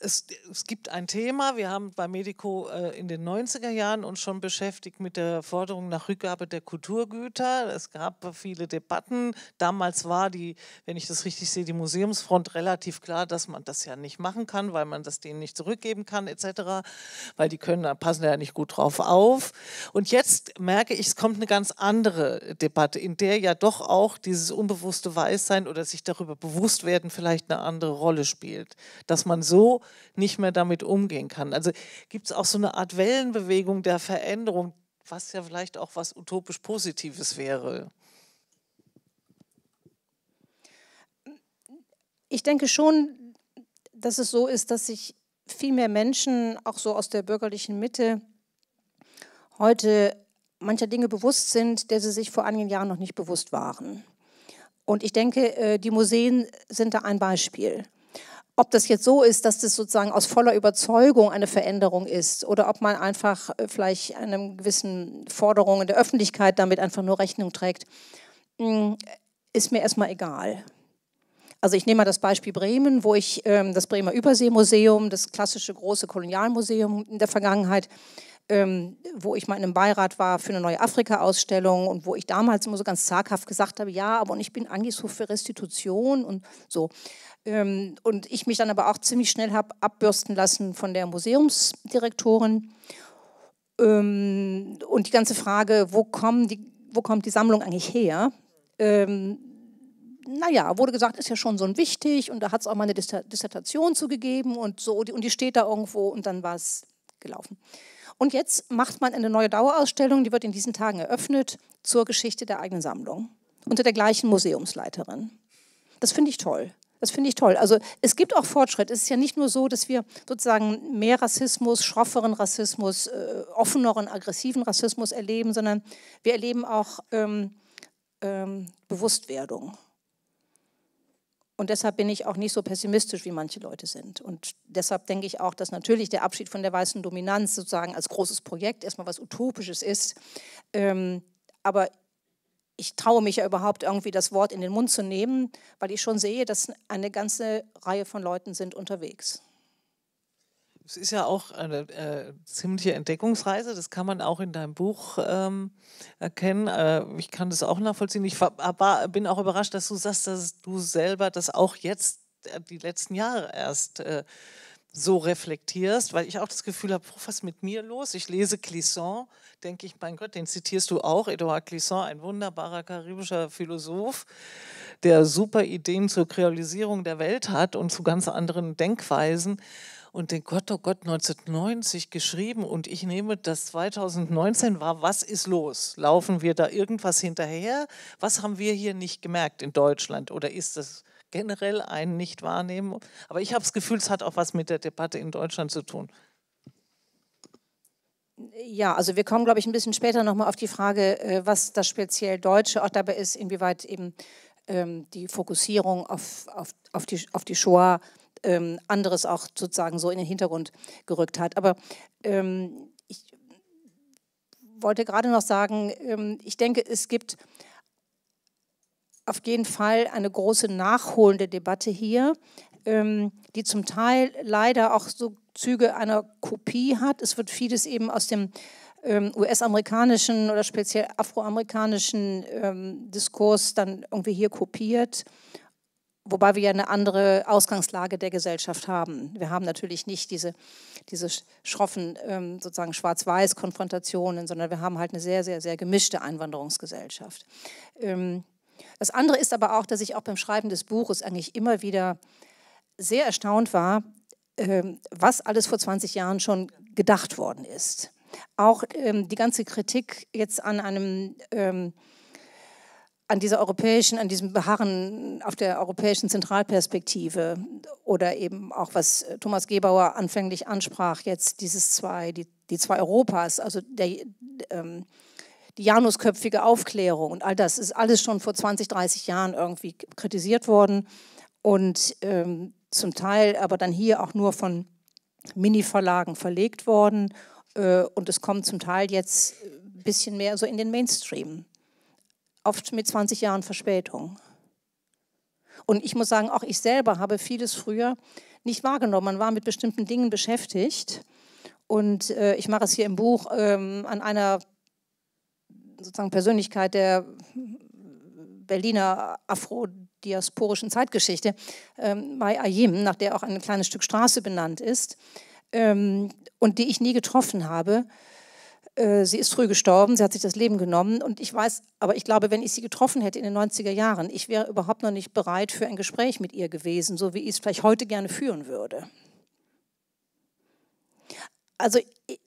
es, es, gibt ein Thema, wir haben bei Medico äh, in den 90er Jahren uns schon beschäftigt mit der Forderung nach Rückgabe der Kulturgüter. Es gab viele Debatten. Damals war die, wenn ich das richtig sehe, die Museumsfront relativ klar, dass man das ja nicht machen kann, weil man das denen nicht zurückgeben kann etc., weil die können, passen ja nicht gut drauf auf. Und jetzt merke ich, es kommt eine ganz andere Debatte, in der ja doch auch dieses unbewusste Weißsein oder sich darüber bewusst werden vielleicht eine andere Rolle spielt. Dass man so nicht mehr damit umgehen kann. Also gibt es auch so eine Art Wellenbewegung der Veränderung, was ja vielleicht auch was utopisch Positives wäre. Ich denke schon, dass es so ist, dass sich viel mehr Menschen, auch so aus der bürgerlichen Mitte, heute mancher Dinge bewusst sind, der sie sich vor einigen Jahren noch nicht bewusst waren. Und ich denke, äh, die Museen sind da ein Beispiel ob das jetzt so ist, dass das sozusagen aus voller Überzeugung eine Veränderung ist oder ob man einfach äh, vielleicht einem gewissen Forderung in der Öffentlichkeit damit einfach nur Rechnung trägt, hm, ist mir erstmal egal. Also ich nehme mal das Beispiel Bremen, wo ich ähm, das Bremer Überseemuseum, das klassische große Kolonialmuseum in der Vergangenheit, ähm, wo ich mal in einem Beirat war für eine neue Afrika-Ausstellung und wo ich damals immer so ganz zaghaft gesagt habe, ja, aber und ich bin eigentlich so für Restitution und so. Ähm, und ich mich dann aber auch ziemlich schnell habe abbürsten lassen von der Museumsdirektorin. Ähm, und die ganze Frage, wo, die, wo kommt die Sammlung eigentlich her? Ähm, naja, wurde gesagt, ist ja schon so ein wichtig und da hat es auch mal eine Dissertation zugegeben und so und die steht da irgendwo und dann war es gelaufen. Und jetzt macht man eine neue Dauerausstellung, die wird in diesen Tagen eröffnet, zur Geschichte der eigenen Sammlung unter der gleichen Museumsleiterin. Das finde ich toll. Das finde ich toll. Also es gibt auch Fortschritt. Es ist ja nicht nur so, dass wir sozusagen mehr Rassismus, schrofferen Rassismus, äh, offeneren, aggressiven Rassismus erleben, sondern wir erleben auch ähm, ähm, Bewusstwerdung. Und deshalb bin ich auch nicht so pessimistisch, wie manche Leute sind. Und deshalb denke ich auch, dass natürlich der Abschied von der weißen Dominanz sozusagen als großes Projekt erstmal was Utopisches ist. Ähm, aber ich traue mich ja überhaupt irgendwie das Wort in den Mund zu nehmen, weil ich schon sehe, dass eine ganze Reihe von Leuten sind unterwegs. Es ist ja auch eine äh, ziemliche Entdeckungsreise, das kann man auch in deinem Buch ähm, erkennen. Äh, ich kann das auch nachvollziehen. Ich bin auch überrascht, dass du sagst, dass du selber das auch jetzt, äh, die letzten Jahre erst äh, so reflektierst, weil ich auch das Gefühl habe, was ist mit mir los? Ich lese Clisson, denke ich, mein Gott, den zitierst du auch, Edouard Clisson, ein wunderbarer karibischer Philosoph, der super Ideen zur Kreolisierung der Welt hat und zu ganz anderen Denkweisen. Und den Gott, oh Gott, 1990 geschrieben und ich nehme das 2019 war, was ist los? Laufen wir da irgendwas hinterher? Was haben wir hier nicht gemerkt in Deutschland? Oder ist das generell einen nicht wahrnehmen. Aber ich habe das Gefühl, es hat auch was mit der Debatte in Deutschland zu tun. Ja, also wir kommen, glaube ich, ein bisschen später nochmal auf die Frage, äh, was das speziell Deutsche auch dabei ist, inwieweit eben ähm, die Fokussierung auf, auf, auf, die, auf die Shoah ähm, anderes auch sozusagen so in den Hintergrund gerückt hat. Aber ähm, ich wollte gerade noch sagen, ähm, ich denke, es gibt auf jeden Fall eine große nachholende Debatte hier, ähm, die zum Teil leider auch so Züge einer Kopie hat. Es wird vieles eben aus dem ähm, US-amerikanischen oder speziell afroamerikanischen ähm, Diskurs dann irgendwie hier kopiert wobei wir ja eine andere Ausgangslage der Gesellschaft haben. Wir haben natürlich nicht diese, diese schroffen ähm, sozusagen Schwarz-Weiß-Konfrontationen, sondern wir haben halt eine sehr, sehr, sehr gemischte Einwanderungsgesellschaft. Ähm, das andere ist aber auch, dass ich auch beim Schreiben des Buches eigentlich immer wieder sehr erstaunt war, ähm, was alles vor 20 Jahren schon gedacht worden ist. Auch ähm, die ganze Kritik jetzt an einem ähm, an dieser europäischen, an diesem Beharren auf der europäischen Zentralperspektive oder eben auch, was äh, Thomas Gebauer anfänglich ansprach, jetzt dieses zwei, die, die zwei Europas, also der, ähm, die Janusköpfige Aufklärung und all das ist alles schon vor 20, 30 Jahren irgendwie kritisiert worden und ähm, zum Teil aber dann hier auch nur von Mini-Verlagen verlegt worden äh, und es kommt zum Teil jetzt ein bisschen mehr so in den Mainstream, oft mit 20 Jahren Verspätung. Und ich muss sagen, auch ich selber habe vieles früher nicht wahrgenommen. Man war mit bestimmten Dingen beschäftigt. Und äh, ich mache es hier im Buch ähm, an einer sozusagen Persönlichkeit der Berliner afrodiasporischen Zeitgeschichte, ähm, Mai Ayim, nach der auch ein kleines Stück Straße benannt ist ähm, und die ich nie getroffen habe. Äh, sie ist früh gestorben, sie hat sich das Leben genommen und ich weiß, aber ich glaube, wenn ich sie getroffen hätte in den 90er Jahren, ich wäre überhaupt noch nicht bereit für ein Gespräch mit ihr gewesen, so wie ich es vielleicht heute gerne führen würde also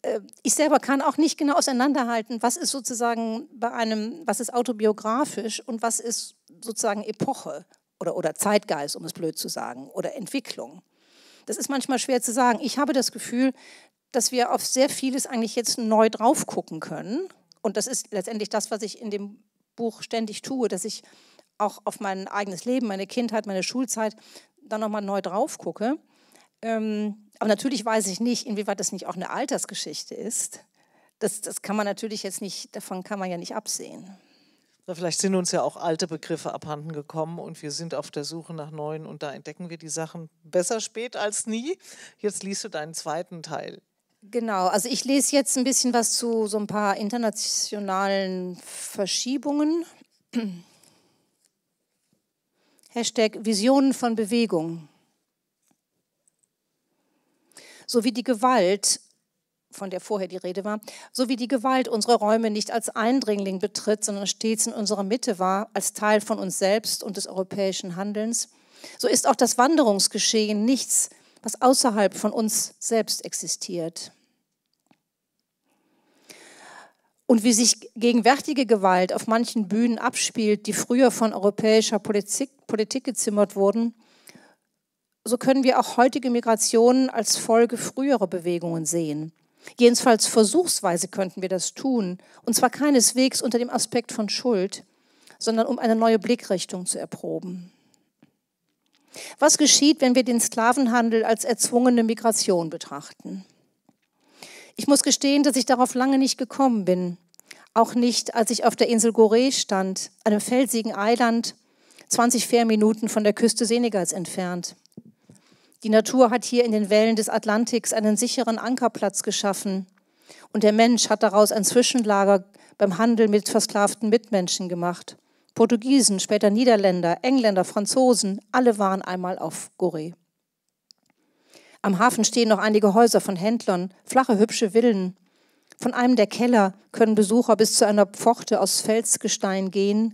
äh, ich selber kann auch nicht genau auseinanderhalten, was ist sozusagen bei einem, was ist autobiografisch und was ist sozusagen Epoche oder, oder Zeitgeist, um es blöd zu sagen, oder Entwicklung. Das ist manchmal schwer zu sagen. Ich habe das Gefühl, dass wir auf sehr vieles eigentlich jetzt neu drauf gucken können. Und das ist letztendlich das, was ich in dem Buch ständig tue, dass ich auch auf mein eigenes Leben, meine Kindheit, meine Schulzeit dann nochmal neu drauf gucke. Ähm, aber natürlich weiß ich nicht, inwieweit das nicht auch eine Altersgeschichte ist. Das, das kann man natürlich jetzt nicht, davon kann man ja nicht absehen. Vielleicht sind uns ja auch alte Begriffe abhanden gekommen und wir sind auf der Suche nach neuen und da entdecken wir die Sachen besser spät als nie. Jetzt liest du deinen zweiten Teil. Genau, also ich lese jetzt ein bisschen was zu so ein paar internationalen Verschiebungen. Hashtag Visionen von Bewegung sowie die Gewalt, von der vorher die Rede war, sowie die Gewalt unsere Räume nicht als Eindringling betritt, sondern stets in unserer Mitte war, als Teil von uns selbst und des europäischen Handelns, so ist auch das Wanderungsgeschehen nichts, was außerhalb von uns selbst existiert. Und wie sich gegenwärtige Gewalt auf manchen Bühnen abspielt, die früher von europäischer Politik, Politik gezimmert wurden, so können wir auch heutige Migrationen als Folge früherer Bewegungen sehen. Jedenfalls versuchsweise könnten wir das tun, und zwar keineswegs unter dem Aspekt von Schuld, sondern um eine neue Blickrichtung zu erproben. Was geschieht, wenn wir den Sklavenhandel als erzwungene Migration betrachten? Ich muss gestehen, dass ich darauf lange nicht gekommen bin. Auch nicht, als ich auf der Insel Gorée stand, einem felsigen Eiland, 20 Fährminuten von der Küste Senegals entfernt. Die Natur hat hier in den Wellen des Atlantiks einen sicheren Ankerplatz geschaffen. Und der Mensch hat daraus ein Zwischenlager beim Handel mit versklavten Mitmenschen gemacht. Portugiesen, später Niederländer, Engländer, Franzosen, alle waren einmal auf Goree. Am Hafen stehen noch einige Häuser von Händlern, flache, hübsche Villen. Von einem der Keller können Besucher bis zu einer Pforte aus Felsgestein gehen.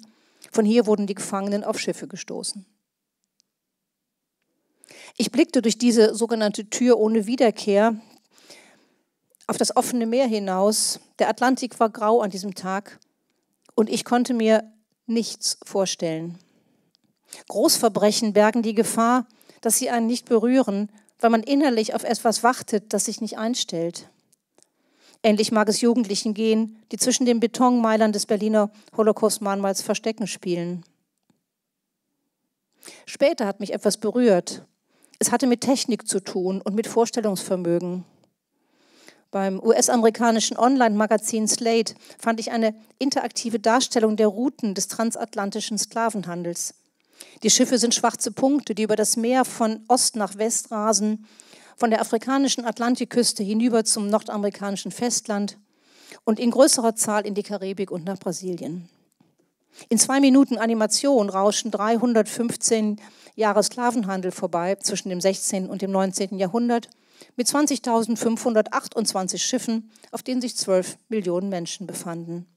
Von hier wurden die Gefangenen auf Schiffe gestoßen. Ich blickte durch diese sogenannte Tür ohne Wiederkehr auf das offene Meer hinaus. Der Atlantik war grau an diesem Tag und ich konnte mir nichts vorstellen. Großverbrechen bergen die Gefahr, dass sie einen nicht berühren, weil man innerlich auf etwas wartet, das sich nicht einstellt. Ähnlich mag es Jugendlichen gehen, die zwischen den Betonmeilern des Berliner Holocaust-Mahnmals Verstecken spielen. Später hat mich etwas berührt, es hatte mit Technik zu tun und mit Vorstellungsvermögen. Beim US-amerikanischen Online-Magazin Slate fand ich eine interaktive Darstellung der Routen des transatlantischen Sklavenhandels. Die Schiffe sind schwarze Punkte, die über das Meer von Ost nach West rasen, von der afrikanischen Atlantikküste hinüber zum nordamerikanischen Festland und in größerer Zahl in die Karibik und nach Brasilien. In zwei Minuten Animation rauschen 315 Jahre Sklavenhandel vorbei zwischen dem 16. und dem 19. Jahrhundert mit 20.528 Schiffen, auf denen sich 12 Millionen Menschen befanden.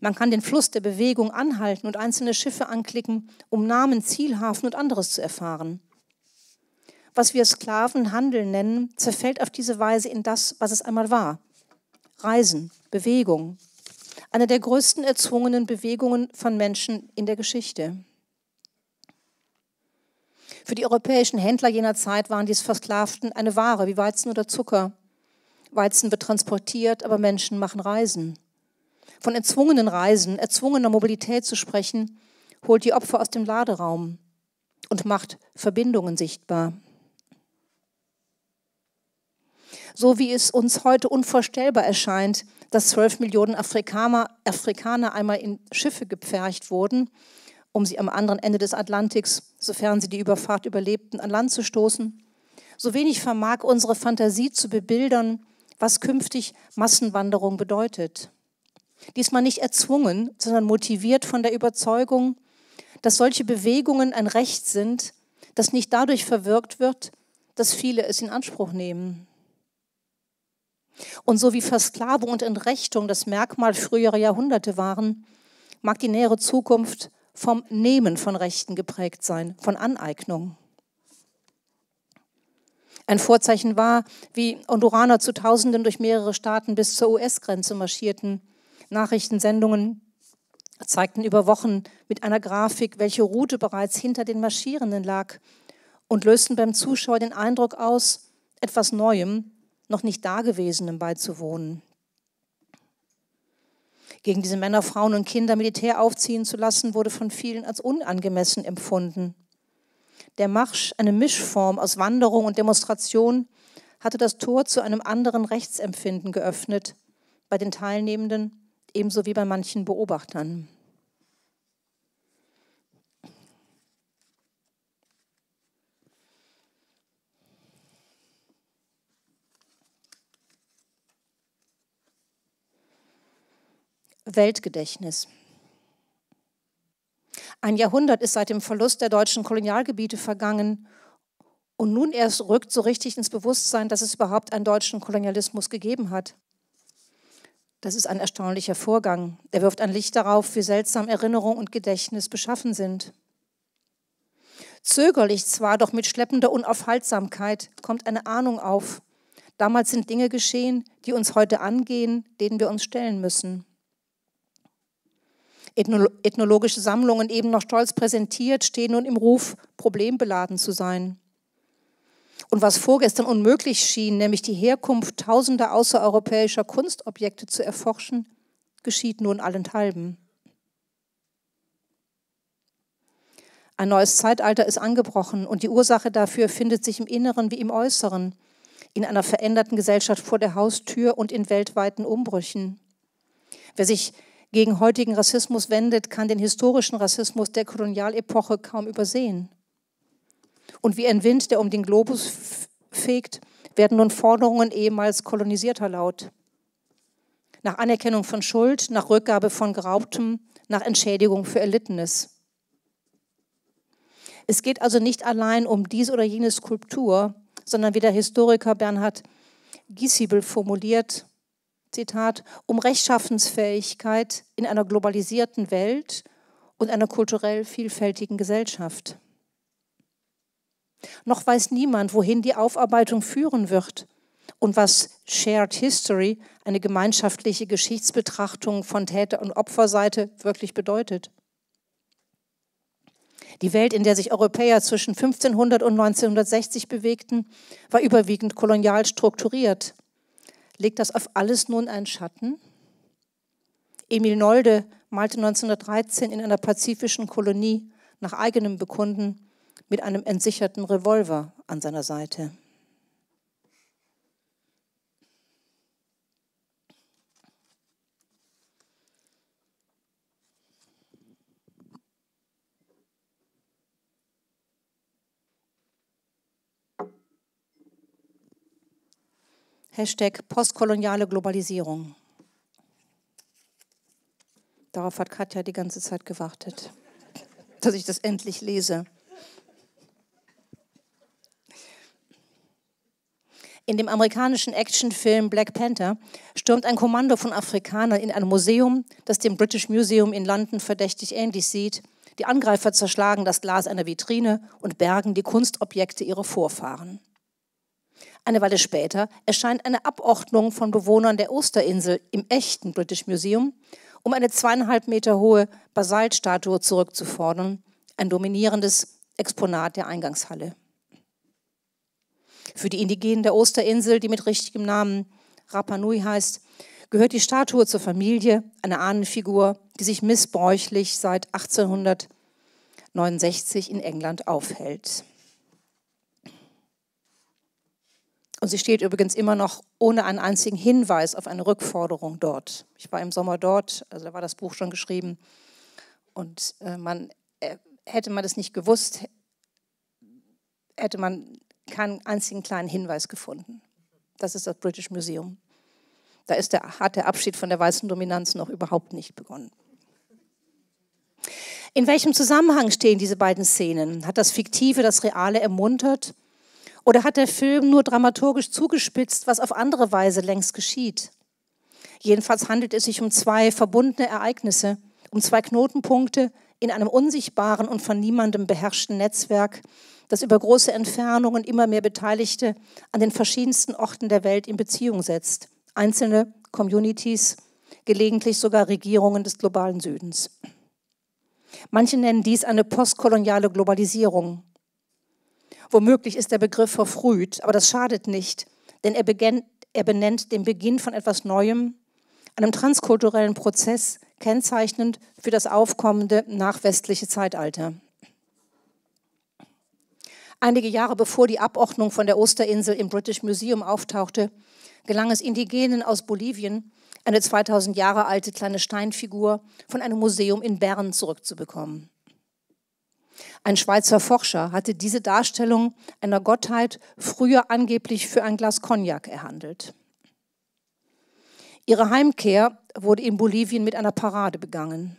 Man kann den Fluss der Bewegung anhalten und einzelne Schiffe anklicken, um Namen, Zielhafen und anderes zu erfahren. Was wir Sklavenhandel nennen, zerfällt auf diese Weise in das, was es einmal war. Reisen, Bewegung, einer der größten erzwungenen Bewegungen von Menschen in der Geschichte. Für die europäischen Händler jener Zeit waren die Versklavten eine Ware wie Weizen oder Zucker. Weizen wird transportiert, aber Menschen machen Reisen. Von erzwungenen Reisen, erzwungener Mobilität zu sprechen, holt die Opfer aus dem Laderaum und macht Verbindungen sichtbar. So wie es uns heute unvorstellbar erscheint, dass zwölf Millionen Afrikaner, Afrikaner einmal in Schiffe gepfercht wurden, um sie am anderen Ende des Atlantiks, sofern sie die Überfahrt überlebten, an Land zu stoßen. So wenig vermag unsere Fantasie zu bebildern, was künftig Massenwanderung bedeutet. Diesmal nicht erzwungen, sondern motiviert von der Überzeugung, dass solche Bewegungen ein Recht sind, das nicht dadurch verwirkt wird, dass viele es in Anspruch nehmen. Und so wie Versklavung und Entrechtung das Merkmal früherer Jahrhunderte waren, mag die nähere Zukunft vom Nehmen von Rechten geprägt sein, von Aneignung. Ein Vorzeichen war, wie Honduraner zu Tausenden durch mehrere Staaten bis zur US-Grenze marschierten. Nachrichtensendungen zeigten über Wochen mit einer Grafik, welche Route bereits hinter den Marschierenden lag und lösten beim Zuschauer den Eindruck aus, etwas Neuem noch nicht Dagewesenem beizuwohnen. Gegen diese Männer, Frauen und Kinder Militär aufziehen zu lassen, wurde von vielen als unangemessen empfunden. Der Marsch, eine Mischform aus Wanderung und Demonstration, hatte das Tor zu einem anderen Rechtsempfinden geöffnet, bei den Teilnehmenden ebenso wie bei manchen Beobachtern. Weltgedächtnis. Ein Jahrhundert ist seit dem Verlust der deutschen Kolonialgebiete vergangen und nun erst rückt so richtig ins Bewusstsein, dass es überhaupt einen deutschen Kolonialismus gegeben hat. Das ist ein erstaunlicher Vorgang. Er wirft ein Licht darauf, wie seltsam Erinnerung und Gedächtnis beschaffen sind. Zögerlich zwar, doch mit schleppender Unaufhaltsamkeit kommt eine Ahnung auf. Damals sind Dinge geschehen, die uns heute angehen, denen wir uns stellen müssen. Ethno ethnologische Sammlungen eben noch stolz präsentiert, stehen nun im Ruf, problembeladen zu sein. Und was vorgestern unmöglich schien, nämlich die Herkunft tausender außereuropäischer Kunstobjekte zu erforschen, geschieht nun allenthalben. Ein neues Zeitalter ist angebrochen und die Ursache dafür findet sich im Inneren wie im Äußeren, in einer veränderten Gesellschaft vor der Haustür und in weltweiten Umbrüchen. Wer sich gegen heutigen Rassismus wendet, kann den historischen Rassismus der Kolonialepoche kaum übersehen. Und wie ein Wind, der um den Globus fegt, werden nun Forderungen ehemals kolonisierter laut. Nach Anerkennung von Schuld, nach Rückgabe von Geraubtem, nach Entschädigung für Erlittenes. Es geht also nicht allein um dies oder jene Skulptur, sondern wie der Historiker Bernhard Giesibel formuliert, Zitat, um Rechtschaffensfähigkeit in einer globalisierten Welt und einer kulturell vielfältigen Gesellschaft. Noch weiß niemand, wohin die Aufarbeitung führen wird und was Shared History, eine gemeinschaftliche Geschichtsbetrachtung von Täter- und Opferseite, wirklich bedeutet. Die Welt, in der sich Europäer zwischen 1500 und 1960 bewegten, war überwiegend kolonial strukturiert. Legt das auf alles nun einen Schatten? Emil Nolde malte 1913 in einer pazifischen Kolonie nach eigenem Bekunden mit einem entsicherten Revolver an seiner Seite. Hashtag postkoloniale Globalisierung. Darauf hat Katja die ganze Zeit gewartet, dass ich das endlich lese. In dem amerikanischen Actionfilm Black Panther stürmt ein Kommando von Afrikanern in ein Museum, das dem British Museum in London verdächtig ähnlich sieht. Die Angreifer zerschlagen das Glas einer Vitrine und bergen die Kunstobjekte ihrer Vorfahren. Eine Weile später erscheint eine Abordnung von Bewohnern der Osterinsel im echten British Museum, um eine zweieinhalb Meter hohe Basaltstatue zurückzufordern, ein dominierendes Exponat der Eingangshalle. Für die Indigenen der Osterinsel, die mit richtigem Namen Rapa Nui heißt, gehört die Statue zur Familie, eine Ahnenfigur, die sich missbräuchlich seit 1869 in England aufhält. Und sie steht übrigens immer noch ohne einen einzigen Hinweis auf eine Rückforderung dort. Ich war im Sommer dort, also da war das Buch schon geschrieben. Und äh, man, äh, hätte man das nicht gewusst, hätte man keinen einzigen kleinen Hinweis gefunden. Das ist das British Museum. Da ist der, hat der Abschied von der weißen Dominanz noch überhaupt nicht begonnen. In welchem Zusammenhang stehen diese beiden Szenen? Hat das Fiktive das Reale ermuntert? Oder hat der Film nur dramaturgisch zugespitzt, was auf andere Weise längst geschieht? Jedenfalls handelt es sich um zwei verbundene Ereignisse, um zwei Knotenpunkte in einem unsichtbaren und von niemandem beherrschten Netzwerk, das über große Entfernungen immer mehr Beteiligte an den verschiedensten Orten der Welt in Beziehung setzt. Einzelne Communities, gelegentlich sogar Regierungen des globalen Südens. Manche nennen dies eine postkoloniale Globalisierung. Womöglich ist der Begriff verfrüht, aber das schadet nicht, denn er, beginnt, er benennt den Beginn von etwas Neuem, einem transkulturellen Prozess, kennzeichnend für das aufkommende nachwestliche Zeitalter. Einige Jahre bevor die Abordnung von der Osterinsel im British Museum auftauchte, gelang es Indigenen aus Bolivien, eine 2000 Jahre alte kleine Steinfigur von einem Museum in Bern zurückzubekommen. Ein Schweizer Forscher hatte diese Darstellung einer Gottheit früher angeblich für ein Glas Cognac erhandelt. Ihre Heimkehr wurde in Bolivien mit einer Parade begangen.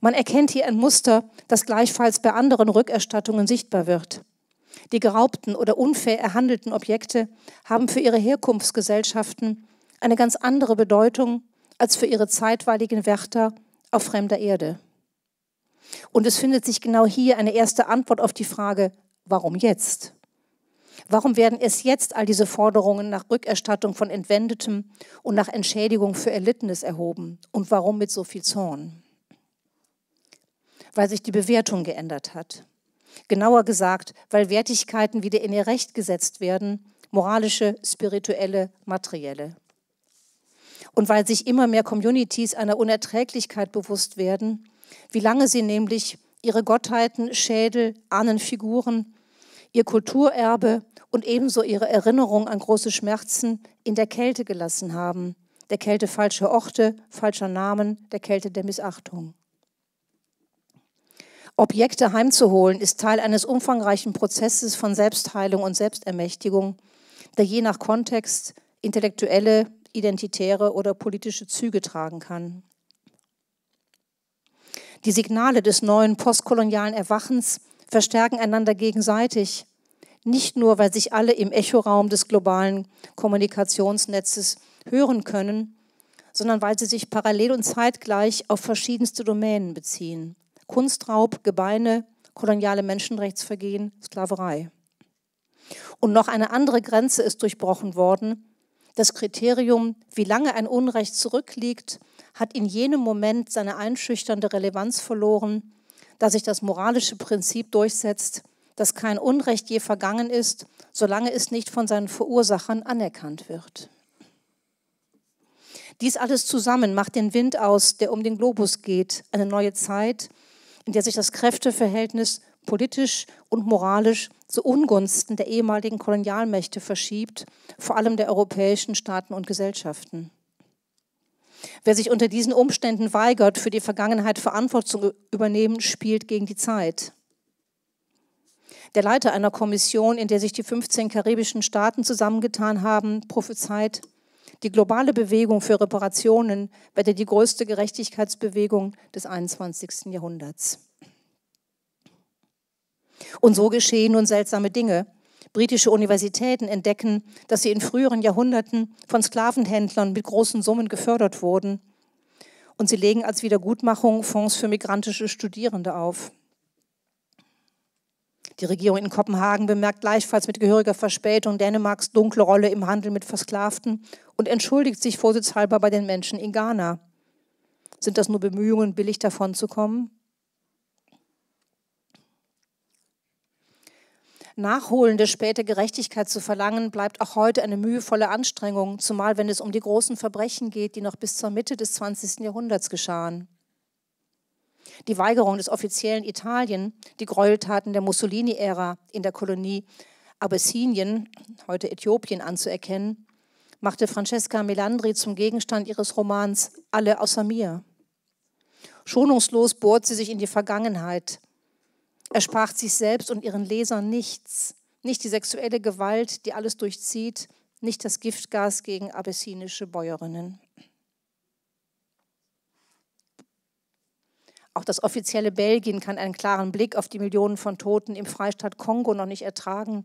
Man erkennt hier ein Muster, das gleichfalls bei anderen Rückerstattungen sichtbar wird. Die geraubten oder unfair erhandelten Objekte haben für ihre Herkunftsgesellschaften eine ganz andere Bedeutung als für ihre zeitweiligen Wärter auf fremder Erde. Und es findet sich genau hier eine erste Antwort auf die Frage, warum jetzt? Warum werden es jetzt all diese Forderungen nach Rückerstattung von Entwendetem und nach Entschädigung für Erlittenes erhoben? Und warum mit so viel Zorn? Weil sich die Bewertung geändert hat. Genauer gesagt, weil Wertigkeiten wieder in ihr Recht gesetzt werden, moralische, spirituelle, materielle. Und weil sich immer mehr Communities einer Unerträglichkeit bewusst werden, wie lange sie nämlich ihre Gottheiten, Schädel, Ahnenfiguren, ihr Kulturerbe und ebenso ihre Erinnerung an große Schmerzen in der Kälte gelassen haben, der Kälte falscher Orte, falscher Namen, der Kälte der Missachtung. Objekte heimzuholen ist Teil eines umfangreichen Prozesses von Selbstheilung und Selbstermächtigung, der je nach Kontext intellektuelle, identitäre oder politische Züge tragen kann. Die Signale des neuen postkolonialen Erwachens verstärken einander gegenseitig. Nicht nur, weil sich alle im Echoraum des globalen Kommunikationsnetzes hören können, sondern weil sie sich parallel und zeitgleich auf verschiedenste Domänen beziehen. Kunstraub, Gebeine, koloniale Menschenrechtsvergehen, Sklaverei. Und noch eine andere Grenze ist durchbrochen worden. Das Kriterium, wie lange ein Unrecht zurückliegt, hat in jenem Moment seine einschüchternde Relevanz verloren, da sich das moralische Prinzip durchsetzt, dass kein Unrecht je vergangen ist, solange es nicht von seinen Verursachern anerkannt wird. Dies alles zusammen macht den Wind aus, der um den Globus geht, eine neue Zeit, in der sich das Kräfteverhältnis politisch und moralisch zu Ungunsten der ehemaligen Kolonialmächte verschiebt, vor allem der europäischen Staaten und Gesellschaften. Wer sich unter diesen Umständen weigert, für die Vergangenheit Verantwortung zu übernehmen, spielt gegen die Zeit. Der Leiter einer Kommission, in der sich die 15 karibischen Staaten zusammengetan haben, prophezeit, die globale Bewegung für Reparationen werde die größte Gerechtigkeitsbewegung des 21. Jahrhunderts. Und so geschehen nun seltsame Dinge. Britische Universitäten entdecken, dass sie in früheren Jahrhunderten von Sklavenhändlern mit großen Summen gefördert wurden. Und sie legen als Wiedergutmachung Fonds für migrantische Studierende auf. Die Regierung in Kopenhagen bemerkt gleichfalls mit gehöriger Verspätung Dänemarks dunkle Rolle im Handel mit Versklavten und entschuldigt sich vorsitzhalber bei den Menschen in Ghana. Sind das nur Bemühungen, billig davonzukommen? nachholende späte Gerechtigkeit zu verlangen, bleibt auch heute eine mühevolle Anstrengung, zumal wenn es um die großen Verbrechen geht, die noch bis zur Mitte des 20. Jahrhunderts geschahen. Die Weigerung des offiziellen Italien, die Gräueltaten der Mussolini-Ära in der Kolonie Abessinien, heute Äthiopien, anzuerkennen, machte Francesca Melandri zum Gegenstand ihres Romans Alle außer mir. Schonungslos bohrt sie sich in die Vergangenheit, er sprach sich selbst und ihren Lesern nichts, nicht die sexuelle Gewalt, die alles durchzieht, nicht das Giftgas gegen abessinische Bäuerinnen. Auch das offizielle Belgien kann einen klaren Blick auf die Millionen von Toten im Freistaat Kongo noch nicht ertragen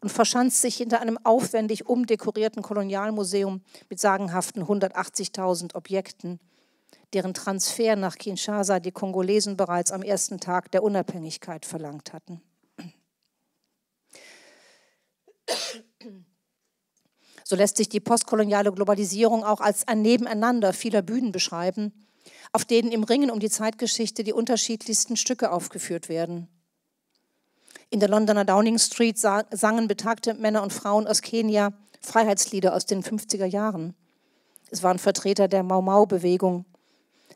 und verschanzt sich hinter einem aufwendig umdekorierten Kolonialmuseum mit sagenhaften 180.000 Objekten, deren Transfer nach Kinshasa die Kongolesen bereits am ersten Tag der Unabhängigkeit verlangt hatten. So lässt sich die postkoloniale Globalisierung auch als ein Nebeneinander vieler Bühnen beschreiben, auf denen im Ringen um die Zeitgeschichte die unterschiedlichsten Stücke aufgeführt werden. In der Londoner Downing Street sangen betagte Männer und Frauen aus Kenia Freiheitslieder aus den 50er Jahren. Es waren Vertreter der Mau-Mau-Bewegung,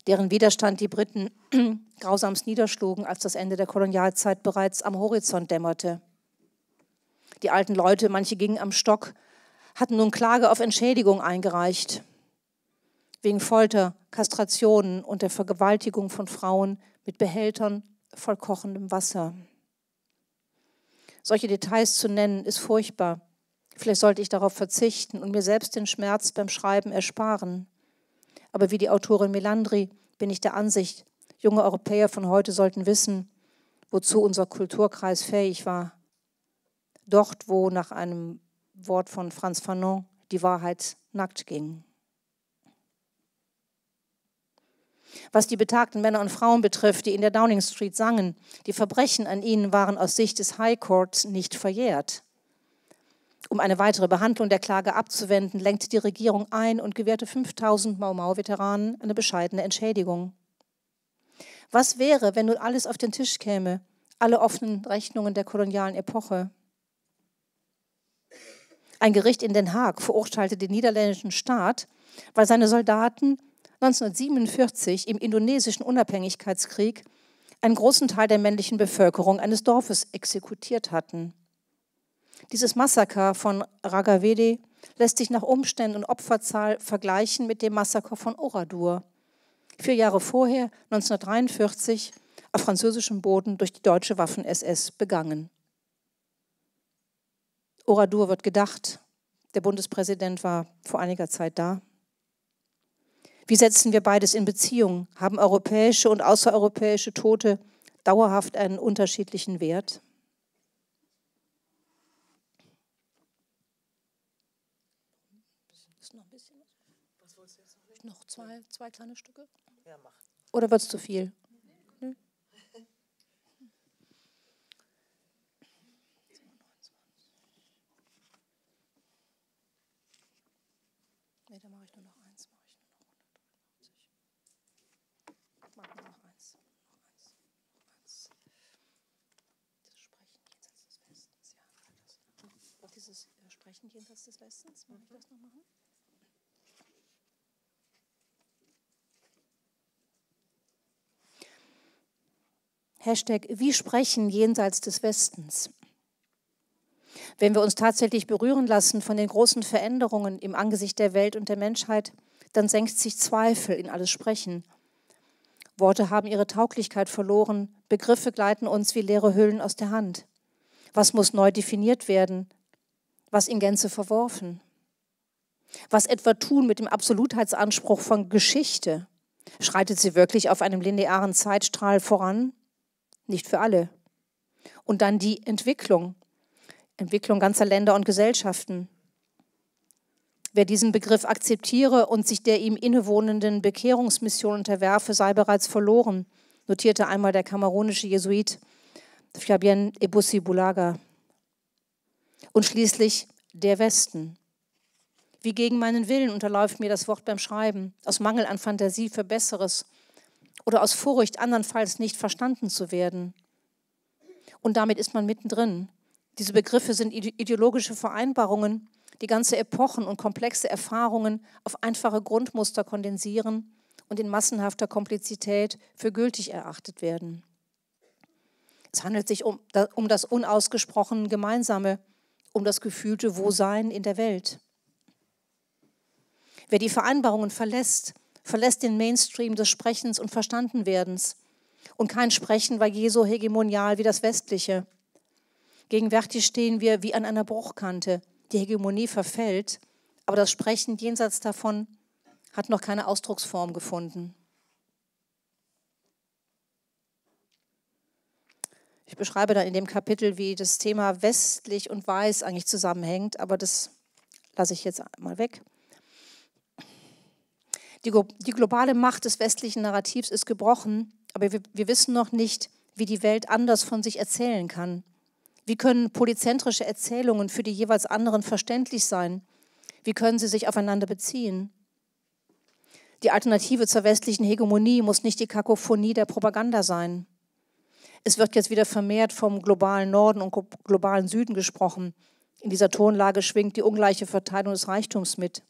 deren Widerstand die Briten grausamst niederschlugen, als das Ende der Kolonialzeit bereits am Horizont dämmerte. Die alten Leute, manche gingen am Stock, hatten nun Klage auf Entschädigung eingereicht. Wegen Folter, Kastrationen und der Vergewaltigung von Frauen mit Behältern voll kochendem Wasser. Solche Details zu nennen, ist furchtbar. Vielleicht sollte ich darauf verzichten und mir selbst den Schmerz beim Schreiben ersparen. Aber wie die Autorin Melandri bin ich der Ansicht, junge Europäer von heute sollten wissen, wozu unser Kulturkreis fähig war. Dort, wo nach einem Wort von Franz Fanon die Wahrheit nackt ging. Was die betagten Männer und Frauen betrifft, die in der Downing Street sangen, die Verbrechen an ihnen waren aus Sicht des High Courts nicht verjährt. Um eine weitere Behandlung der Klage abzuwenden, lenkte die Regierung ein und gewährte 5000 Mau-Mau-Veteranen eine bescheidene Entschädigung. Was wäre, wenn nun alles auf den Tisch käme, alle offenen Rechnungen der kolonialen Epoche? Ein Gericht in Den Haag verurteilte den niederländischen Staat, weil seine Soldaten 1947 im indonesischen Unabhängigkeitskrieg einen großen Teil der männlichen Bevölkerung eines Dorfes exekutiert hatten. Dieses Massaker von Ragavedi lässt sich nach Umständen und Opferzahl vergleichen mit dem Massaker von Oradur. Vier Jahre vorher, 1943, auf französischem Boden durch die deutsche Waffen-SS begangen. Oradur wird gedacht. Der Bundespräsident war vor einiger Zeit da. Wie setzen wir beides in Beziehung? Haben europäische und außereuropäische Tote dauerhaft einen unterschiedlichen Wert? zwei, zwei kleine Stücke? Ja, mach. Oder wird es zu viel? Nö. Nee, da mache ich nur noch eins. Mache ich nur noch 193. Mach nur noch eins. Noch eins. Das Sprechen jenseits des Westens, ja. dieses äh, Sprechen jenseits des Westens, mag ich das noch machen? Hashtag Wie sprechen jenseits des Westens. Wenn wir uns tatsächlich berühren lassen von den großen Veränderungen im Angesicht der Welt und der Menschheit, dann senkt sich Zweifel in alles Sprechen. Worte haben ihre Tauglichkeit verloren, Begriffe gleiten uns wie leere Hüllen aus der Hand. Was muss neu definiert werden? Was in Gänze verworfen? Was etwa tun mit dem Absolutheitsanspruch von Geschichte? Schreitet sie wirklich auf einem linearen Zeitstrahl voran? nicht für alle. Und dann die Entwicklung, Entwicklung ganzer Länder und Gesellschaften. Wer diesen Begriff akzeptiere und sich der ihm innewohnenden Bekehrungsmission unterwerfe, sei bereits verloren, notierte einmal der kamerunische Jesuit Fabien Ebussi Bulaga. Und schließlich der Westen. Wie gegen meinen Willen unterläuft mir das Wort beim Schreiben, aus Mangel an Fantasie für Besseres oder aus Furcht, andernfalls nicht verstanden zu werden. Und damit ist man mittendrin. Diese Begriffe sind ideologische Vereinbarungen, die ganze Epochen und komplexe Erfahrungen auf einfache Grundmuster kondensieren und in massenhafter Komplizität für gültig erachtet werden. Es handelt sich um, das unausgesprochen Gemeinsame, um das gefühlte Wo-Sein in der Welt. Wer die Vereinbarungen verlässt, verlässt den Mainstream des Sprechens und Verstandenwerdens. Und kein Sprechen war je so hegemonial wie das westliche. Gegenwärtig stehen wir wie an einer Bruchkante. Die Hegemonie verfällt, aber das Sprechen jenseits davon hat noch keine Ausdrucksform gefunden. Ich beschreibe dann in dem Kapitel, wie das Thema westlich und weiß eigentlich zusammenhängt, aber das lasse ich jetzt mal weg. Die, die globale Macht des westlichen Narrativs ist gebrochen, aber wir, wir wissen noch nicht, wie die Welt anders von sich erzählen kann. Wie können polyzentrische Erzählungen für die jeweils anderen verständlich sein? Wie können sie sich aufeinander beziehen? Die Alternative zur westlichen Hegemonie muss nicht die Kakophonie der Propaganda sein. Es wird jetzt wieder vermehrt vom globalen Norden und globalen Süden gesprochen. In dieser Tonlage schwingt die ungleiche Verteilung des Reichtums mit.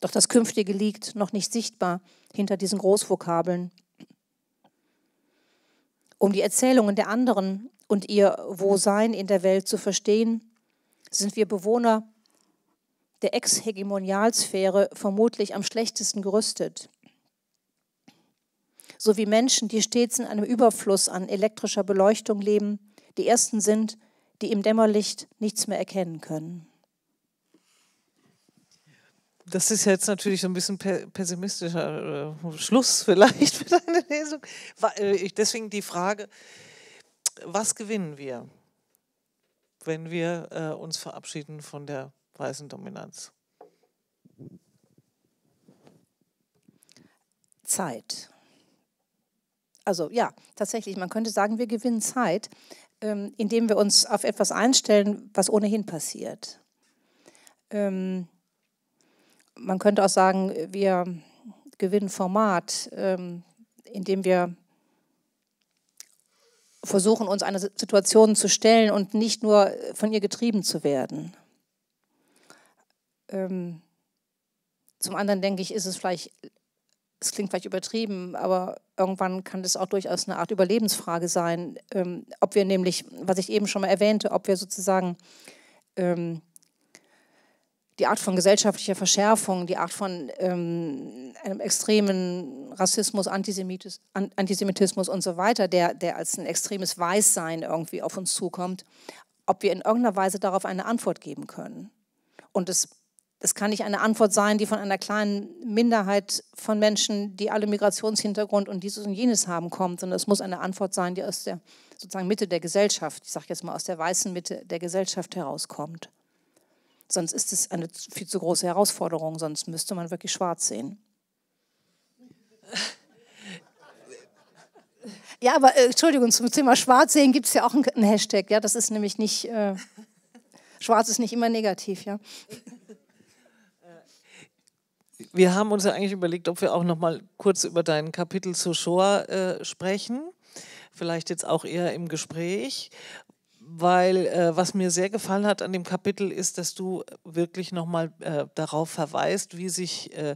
Doch das Künftige liegt noch nicht sichtbar hinter diesen Großvokabeln. Um die Erzählungen der anderen und ihr Wo-Sein in der Welt zu verstehen, sind wir Bewohner der Ex-Hegemonialsphäre vermutlich am schlechtesten gerüstet. So wie Menschen, die stets in einem Überfluss an elektrischer Beleuchtung leben, die ersten sind, die im Dämmerlicht nichts mehr erkennen können das ist jetzt natürlich so ein bisschen pessimistischer äh, Schluss vielleicht für deine Lesung. Äh, deswegen die Frage, was gewinnen wir, wenn wir äh, uns verabschieden von der weißen Dominanz? Zeit. Also ja, tatsächlich, man könnte sagen, wir gewinnen Zeit, ähm, indem wir uns auf etwas einstellen, was ohnehin passiert. Ähm, man könnte auch sagen, wir gewinnen Format, ähm, indem wir versuchen, uns einer Situation zu stellen und nicht nur von ihr getrieben zu werden. Ähm, zum anderen denke ich, ist es vielleicht, es klingt vielleicht übertrieben, aber irgendwann kann das auch durchaus eine Art Überlebensfrage sein, ähm, ob wir nämlich, was ich eben schon mal erwähnte, ob wir sozusagen ähm, die Art von gesellschaftlicher Verschärfung, die Art von ähm, einem extremen Rassismus, Antisemitis, Antisemitismus und so weiter, der, der als ein extremes Weißsein irgendwie auf uns zukommt, ob wir in irgendeiner Weise darauf eine Antwort geben können. Und es, es kann nicht eine Antwort sein, die von einer kleinen Minderheit von Menschen, die alle Migrationshintergrund und dieses und jenes haben, kommt, sondern es muss eine Antwort sein, die aus der sozusagen Mitte der Gesellschaft, ich sage jetzt mal aus der weißen Mitte der Gesellschaft herauskommt. Sonst ist es eine viel zu große Herausforderung, sonst müsste man wirklich schwarz sehen. Ja, aber äh, Entschuldigung, zum Thema Schwarz sehen gibt es ja auch einen Hashtag. Ja, das ist nämlich nicht, äh, schwarz ist nicht immer negativ, ja. Äh, wir haben uns ja eigentlich überlegt, ob wir auch noch mal kurz über dein Kapitel zur Shoah äh, sprechen. Vielleicht jetzt auch eher im Gespräch, weil äh, was mir sehr gefallen hat an dem Kapitel ist, dass du wirklich nochmal äh, darauf verweist, wie sich äh,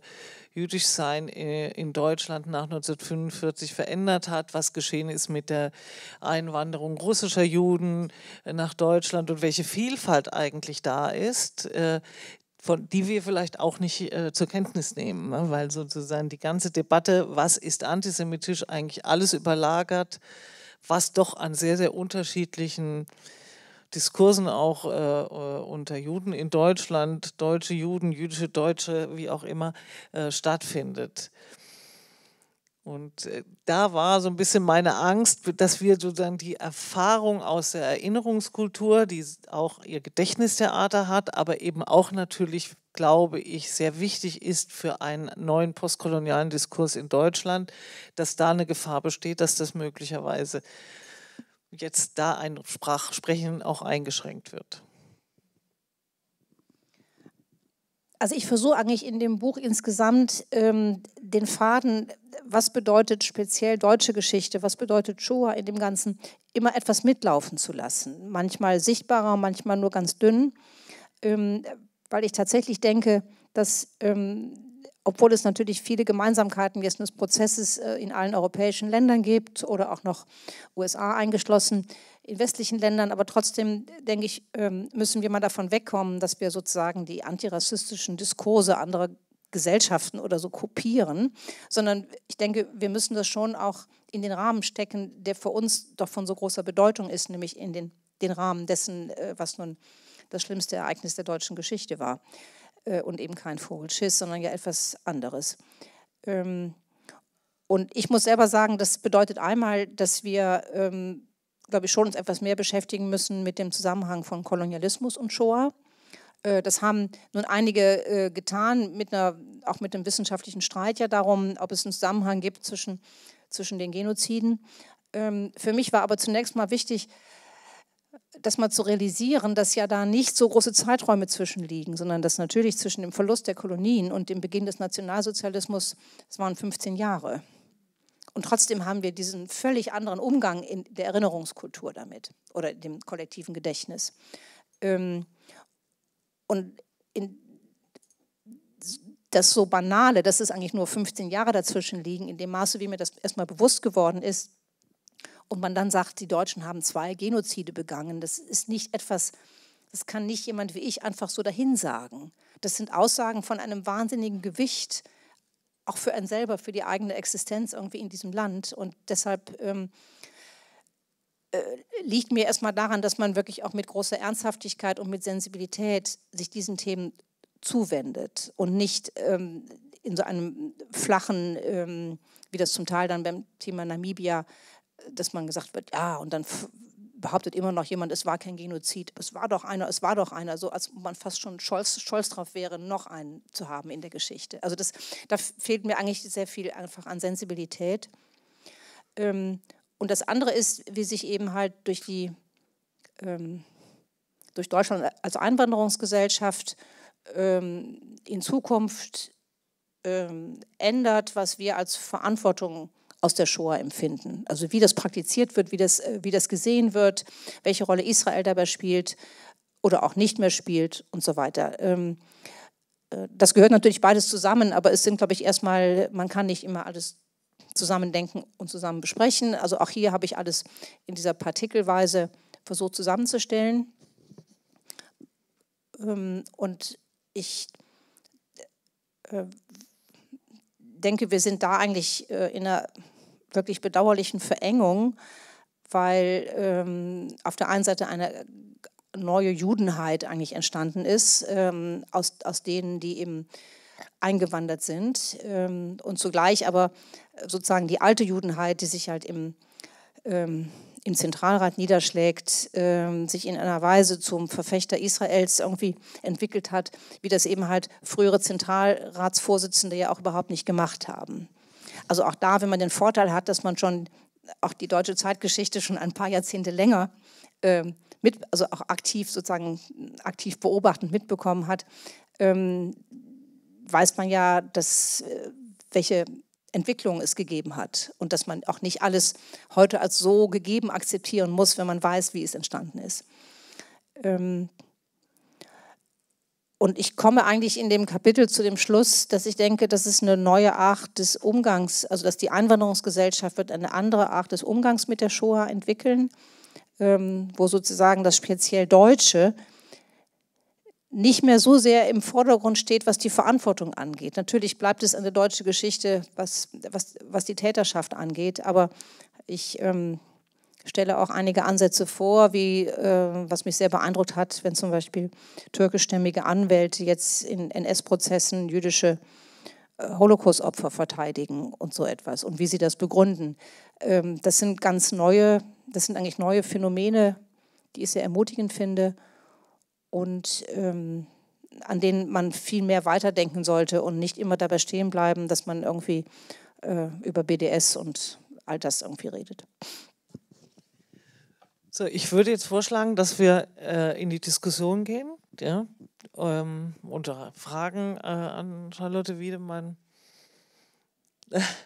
jüdisch sein äh, in Deutschland nach 1945 verändert hat, was geschehen ist mit der Einwanderung russischer Juden äh, nach Deutschland und welche Vielfalt eigentlich da ist. Äh, von, die wir vielleicht auch nicht äh, zur Kenntnis nehmen, ne? weil sozusagen die ganze Debatte, was ist antisemitisch, eigentlich alles überlagert was doch an sehr, sehr unterschiedlichen Diskursen auch äh, äh, unter Juden in Deutschland, deutsche Juden, jüdische Deutsche, wie auch immer, äh, stattfindet. Und äh, da war so ein bisschen meine Angst, dass wir sozusagen die Erfahrung aus der Erinnerungskultur, die auch ihr Gedächtnistheater hat, aber eben auch natürlich glaube ich, sehr wichtig ist für einen neuen postkolonialen Diskurs in Deutschland, dass da eine Gefahr besteht, dass das möglicherweise jetzt da ein Sprachsprechen auch eingeschränkt wird. Also ich versuche eigentlich in dem Buch insgesamt ähm, den Faden, was bedeutet speziell deutsche Geschichte, was bedeutet Shoah in dem Ganzen, immer etwas mitlaufen zu lassen. Manchmal sichtbarer, manchmal nur ganz dünn. Ähm, weil ich tatsächlich denke, dass ähm, obwohl es natürlich viele Gemeinsamkeiten jetzt des Prozesses äh, in allen europäischen Ländern gibt oder auch noch USA eingeschlossen, in westlichen Ländern, aber trotzdem denke ich, ähm, müssen wir mal davon wegkommen, dass wir sozusagen die antirassistischen Diskurse anderer Gesellschaften oder so kopieren, sondern ich denke, wir müssen das schon auch in den Rahmen stecken, der für uns doch von so großer Bedeutung ist, nämlich in den, den Rahmen dessen, äh, was nun das schlimmste Ereignis der deutschen Geschichte war äh, und eben kein Vogelschiss, sondern ja etwas anderes. Ähm, und ich muss selber sagen, das bedeutet einmal, dass wir, ähm, glaube ich, schon uns etwas mehr beschäftigen müssen mit dem Zusammenhang von Kolonialismus und Shoah. Äh, das haben nun einige äh, getan, mit einer, auch mit dem wissenschaftlichen Streit ja darum, ob es einen Zusammenhang gibt zwischen, zwischen den Genoziden. Ähm, für mich war aber zunächst mal wichtig, das mal zu realisieren, dass ja da nicht so große Zeiträume zwischenliegen, sondern dass natürlich zwischen dem Verlust der Kolonien und dem Beginn des Nationalsozialismus, es waren 15 Jahre. Und trotzdem haben wir diesen völlig anderen Umgang in der Erinnerungskultur damit oder dem kollektiven Gedächtnis. Ähm, und das so Banale, dass es eigentlich nur 15 Jahre dazwischen liegen, in dem Maße, wie mir das erstmal bewusst geworden ist, und man dann sagt, die Deutschen haben zwei Genozide begangen. Das ist nicht etwas, das kann nicht jemand wie ich einfach so dahin sagen. Das sind Aussagen von einem wahnsinnigen Gewicht, auch für einen selber, für die eigene Existenz irgendwie in diesem Land. Und deshalb ähm, äh, liegt mir erstmal daran, dass man wirklich auch mit großer Ernsthaftigkeit und mit Sensibilität sich diesen Themen zuwendet und nicht ähm, in so einem flachen, ähm, wie das zum Teil dann beim Thema Namibia dass man gesagt wird, ja, und dann behauptet immer noch jemand, es war kein Genozid. Es war doch einer, es war doch einer, so als man fast schon stolz, stolz drauf wäre, noch einen zu haben in der Geschichte. Also das, da fehlt mir eigentlich sehr viel einfach an Sensibilität. Ähm, und das andere ist, wie sich eben halt durch die ähm, durch Deutschland als Einwanderungsgesellschaft ähm, in Zukunft ähm, ändert, was wir als Verantwortung äh, aus der Shoah empfinden. Also wie das praktiziert wird, wie das, äh, wie das gesehen wird, welche Rolle Israel dabei spielt oder auch nicht mehr spielt und so weiter. Ähm, äh, das gehört natürlich beides zusammen, aber es sind, glaube ich, erstmal, man kann nicht immer alles zusammendenken und zusammen besprechen. Also auch hier habe ich alles in dieser Partikelweise versucht zusammenzustellen. Ähm, und ich äh, denke, wir sind da eigentlich in einer wirklich bedauerlichen Verengung, weil ähm, auf der einen Seite eine neue Judenheit eigentlich entstanden ist, ähm, aus, aus denen, die eben eingewandert sind ähm, und zugleich aber sozusagen die alte Judenheit, die sich halt im, ähm, im Zentralrat niederschlägt, ähm, sich in einer Weise zum Verfechter Israels irgendwie entwickelt hat, wie das eben halt frühere Zentralratsvorsitzende ja auch überhaupt nicht gemacht haben. Also auch da, wenn man den Vorteil hat, dass man schon auch die deutsche Zeitgeschichte schon ein paar Jahrzehnte länger ähm, mit, also auch aktiv sozusagen aktiv beobachtend mitbekommen hat, ähm, weiß man ja, dass äh, welche Entwicklung es gegeben hat und dass man auch nicht alles heute als so gegeben akzeptieren muss, wenn man weiß, wie es entstanden ist. Ähm, und ich komme eigentlich in dem Kapitel zu dem Schluss, dass ich denke, dass es eine neue Art des Umgangs, also dass die Einwanderungsgesellschaft wird eine andere Art des Umgangs mit der Shoah entwickeln, ähm, wo sozusagen das speziell Deutsche nicht mehr so sehr im Vordergrund steht, was die Verantwortung angeht. Natürlich bleibt es eine deutsche Geschichte, was, was, was die Täterschaft angeht, aber ich ähm, stelle auch einige Ansätze vor, wie äh, was mich sehr beeindruckt hat, wenn zum Beispiel türkischstämmige Anwälte jetzt in NS-Prozessen jüdische äh, Holocaust-Opfer verteidigen und so etwas und wie sie das begründen. Ähm, das sind ganz neue, das sind eigentlich neue Phänomene, die ich sehr ermutigend finde und ähm, an denen man viel mehr weiterdenken sollte und nicht immer dabei stehen bleiben, dass man irgendwie äh, über BDS und all das irgendwie redet. So, ich würde jetzt vorschlagen, dass wir äh, in die Diskussion gehen ja, ähm, und Fragen äh, an Charlotte Wiedemann.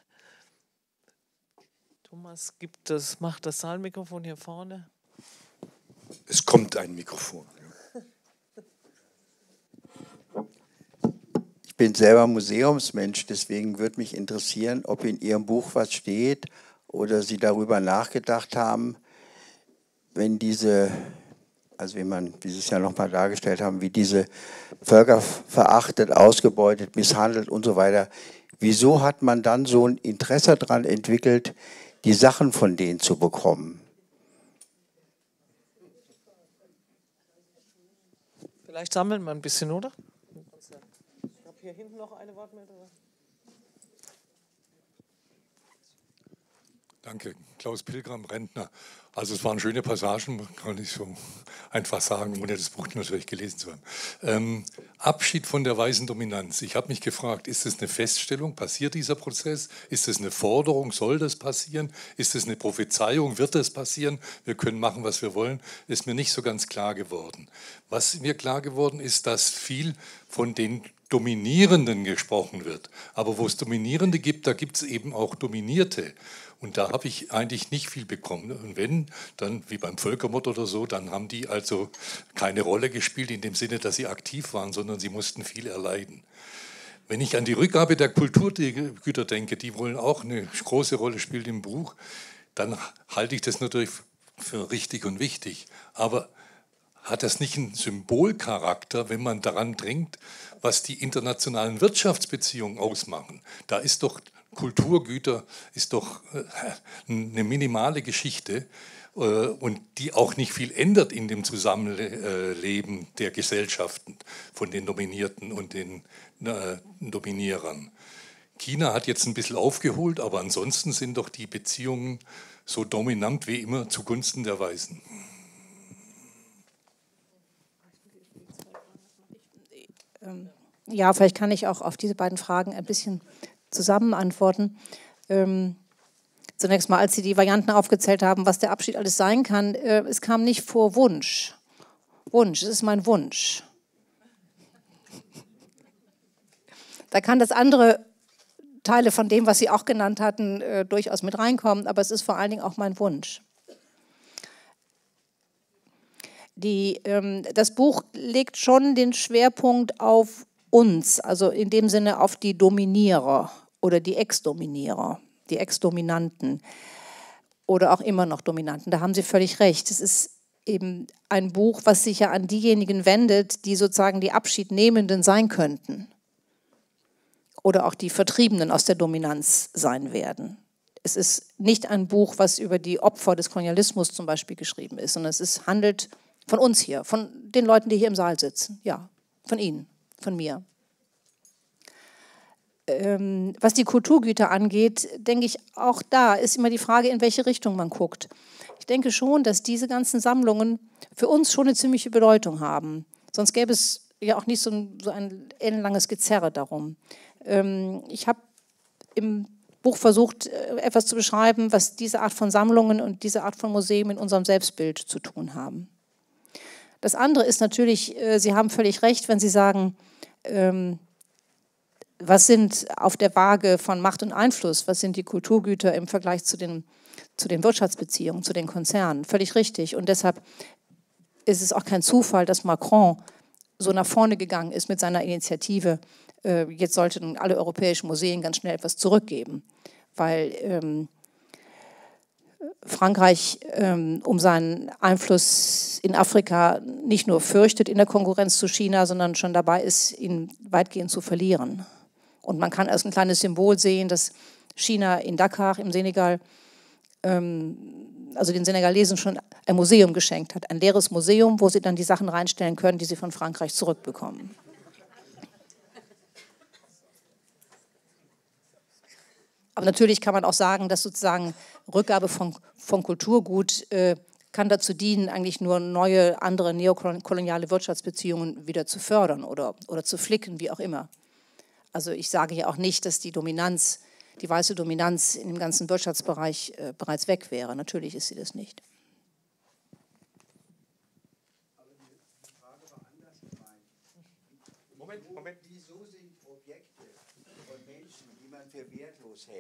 Thomas gibt das, macht das Saalmikrofon hier vorne. Es kommt ein Mikrofon. Ich bin selber Museumsmensch, deswegen würde mich interessieren, ob in Ihrem Buch was steht oder Sie darüber nachgedacht haben, wenn diese, also wie man dieses Jahr nochmal dargestellt haben, wie diese Völker verachtet, ausgebeutet, misshandelt und so weiter, wieso hat man dann so ein Interesse daran entwickelt, die Sachen von denen zu bekommen? Vielleicht sammeln wir ein bisschen, oder? Ich habe hier hinten noch eine Wortmeldung. Danke. Klaus Pilgram, Rentner. Also es waren schöne Passagen, kann ich so einfach sagen, ohne das Buch natürlich gelesen zu haben. Ähm, Abschied von der weißen Dominanz. Ich habe mich gefragt, ist das eine Feststellung? Passiert dieser Prozess? Ist das eine Forderung? Soll das passieren? Ist das eine Prophezeiung? Wird das passieren? Wir können machen, was wir wollen. Ist mir nicht so ganz klar geworden. Was mir klar geworden ist, dass viel von den Dominierenden gesprochen wird. Aber wo es Dominierende gibt, da gibt es eben auch Dominierte. Und da habe ich eigentlich nicht viel bekommen. Ne? Und wenn, dann wie beim Völkermord oder so, dann haben die also keine Rolle gespielt in dem Sinne, dass sie aktiv waren, sondern sie mussten viel erleiden. Wenn ich an die Rückgabe der Kulturgüter denke, die wohl auch eine große Rolle spielt im Buch, dann halte ich das natürlich für richtig und wichtig. Aber hat das nicht einen Symbolcharakter, wenn man daran dringt, was die internationalen Wirtschaftsbeziehungen ausmachen? Da ist doch Kulturgüter ist doch äh, eine minimale Geschichte äh, und die auch nicht viel ändert in dem Zusammenleben der Gesellschaften von den Dominierten und den äh, Dominierern. China hat jetzt ein bisschen aufgeholt, aber ansonsten sind doch die Beziehungen so dominant wie immer zugunsten der Weißen. Ähm, ja, vielleicht kann ich auch auf diese beiden Fragen ein bisschen zusammen antworten. Ähm, zunächst mal, als Sie die Varianten aufgezählt haben, was der Abschied alles sein kann, äh, es kam nicht vor Wunsch. Wunsch, es ist mein Wunsch. Da kann das andere Teile von dem, was Sie auch genannt hatten, äh, durchaus mit reinkommen, aber es ist vor allen Dingen auch mein Wunsch. Die, ähm, das Buch legt schon den Schwerpunkt auf uns, also in dem Sinne auf die Dominierer oder die Ex-Dominierer, die Ex-Dominanten oder auch immer noch Dominanten. Da haben Sie völlig recht. Es ist eben ein Buch, was sich ja an diejenigen wendet, die sozusagen die Abschiednehmenden sein könnten oder auch die Vertriebenen aus der Dominanz sein werden. Es ist nicht ein Buch, was über die Opfer des Kolonialismus zum Beispiel geschrieben ist, sondern es ist, handelt von uns hier, von den Leuten, die hier im Saal sitzen. Ja, von Ihnen von mir. Ähm, was die Kulturgüter angeht, denke ich, auch da ist immer die Frage, in welche Richtung man guckt. Ich denke schon, dass diese ganzen Sammlungen für uns schon eine ziemliche Bedeutung haben. Sonst gäbe es ja auch nicht so ein, so ein ellenlanges Gezerre darum. Ähm, ich habe im Buch versucht, äh, etwas zu beschreiben, was diese Art von Sammlungen und diese Art von Museen in unserem Selbstbild zu tun haben. Das andere ist natürlich, äh, Sie haben völlig recht, wenn Sie sagen, ähm, was sind auf der Waage von Macht und Einfluss, was sind die Kulturgüter im Vergleich zu den, zu den Wirtschaftsbeziehungen, zu den Konzernen. Völlig richtig. Und deshalb ist es auch kein Zufall, dass Macron so nach vorne gegangen ist mit seiner Initiative. Äh, jetzt sollten alle europäischen Museen ganz schnell etwas zurückgeben, weil ähm, Frankreich ähm, um seinen Einfluss in Afrika nicht nur fürchtet in der Konkurrenz zu China, sondern schon dabei ist, ihn weitgehend zu verlieren. Und man kann als ein kleines Symbol sehen, dass China in Dakar im Senegal, ähm, also den Senegalesen schon ein Museum geschenkt hat, ein leeres Museum, wo sie dann die Sachen reinstellen können, die sie von Frankreich zurückbekommen. Aber natürlich kann man auch sagen, dass sozusagen Rückgabe von, von Kulturgut äh, kann dazu dienen, eigentlich nur neue, andere neokoloniale Wirtschaftsbeziehungen wieder zu fördern oder, oder zu flicken, wie auch immer. Also ich sage ja auch nicht, dass die Dominanz, die weiße Dominanz in dem ganzen Wirtschaftsbereich äh, bereits weg wäre. Natürlich ist sie das nicht. Jesus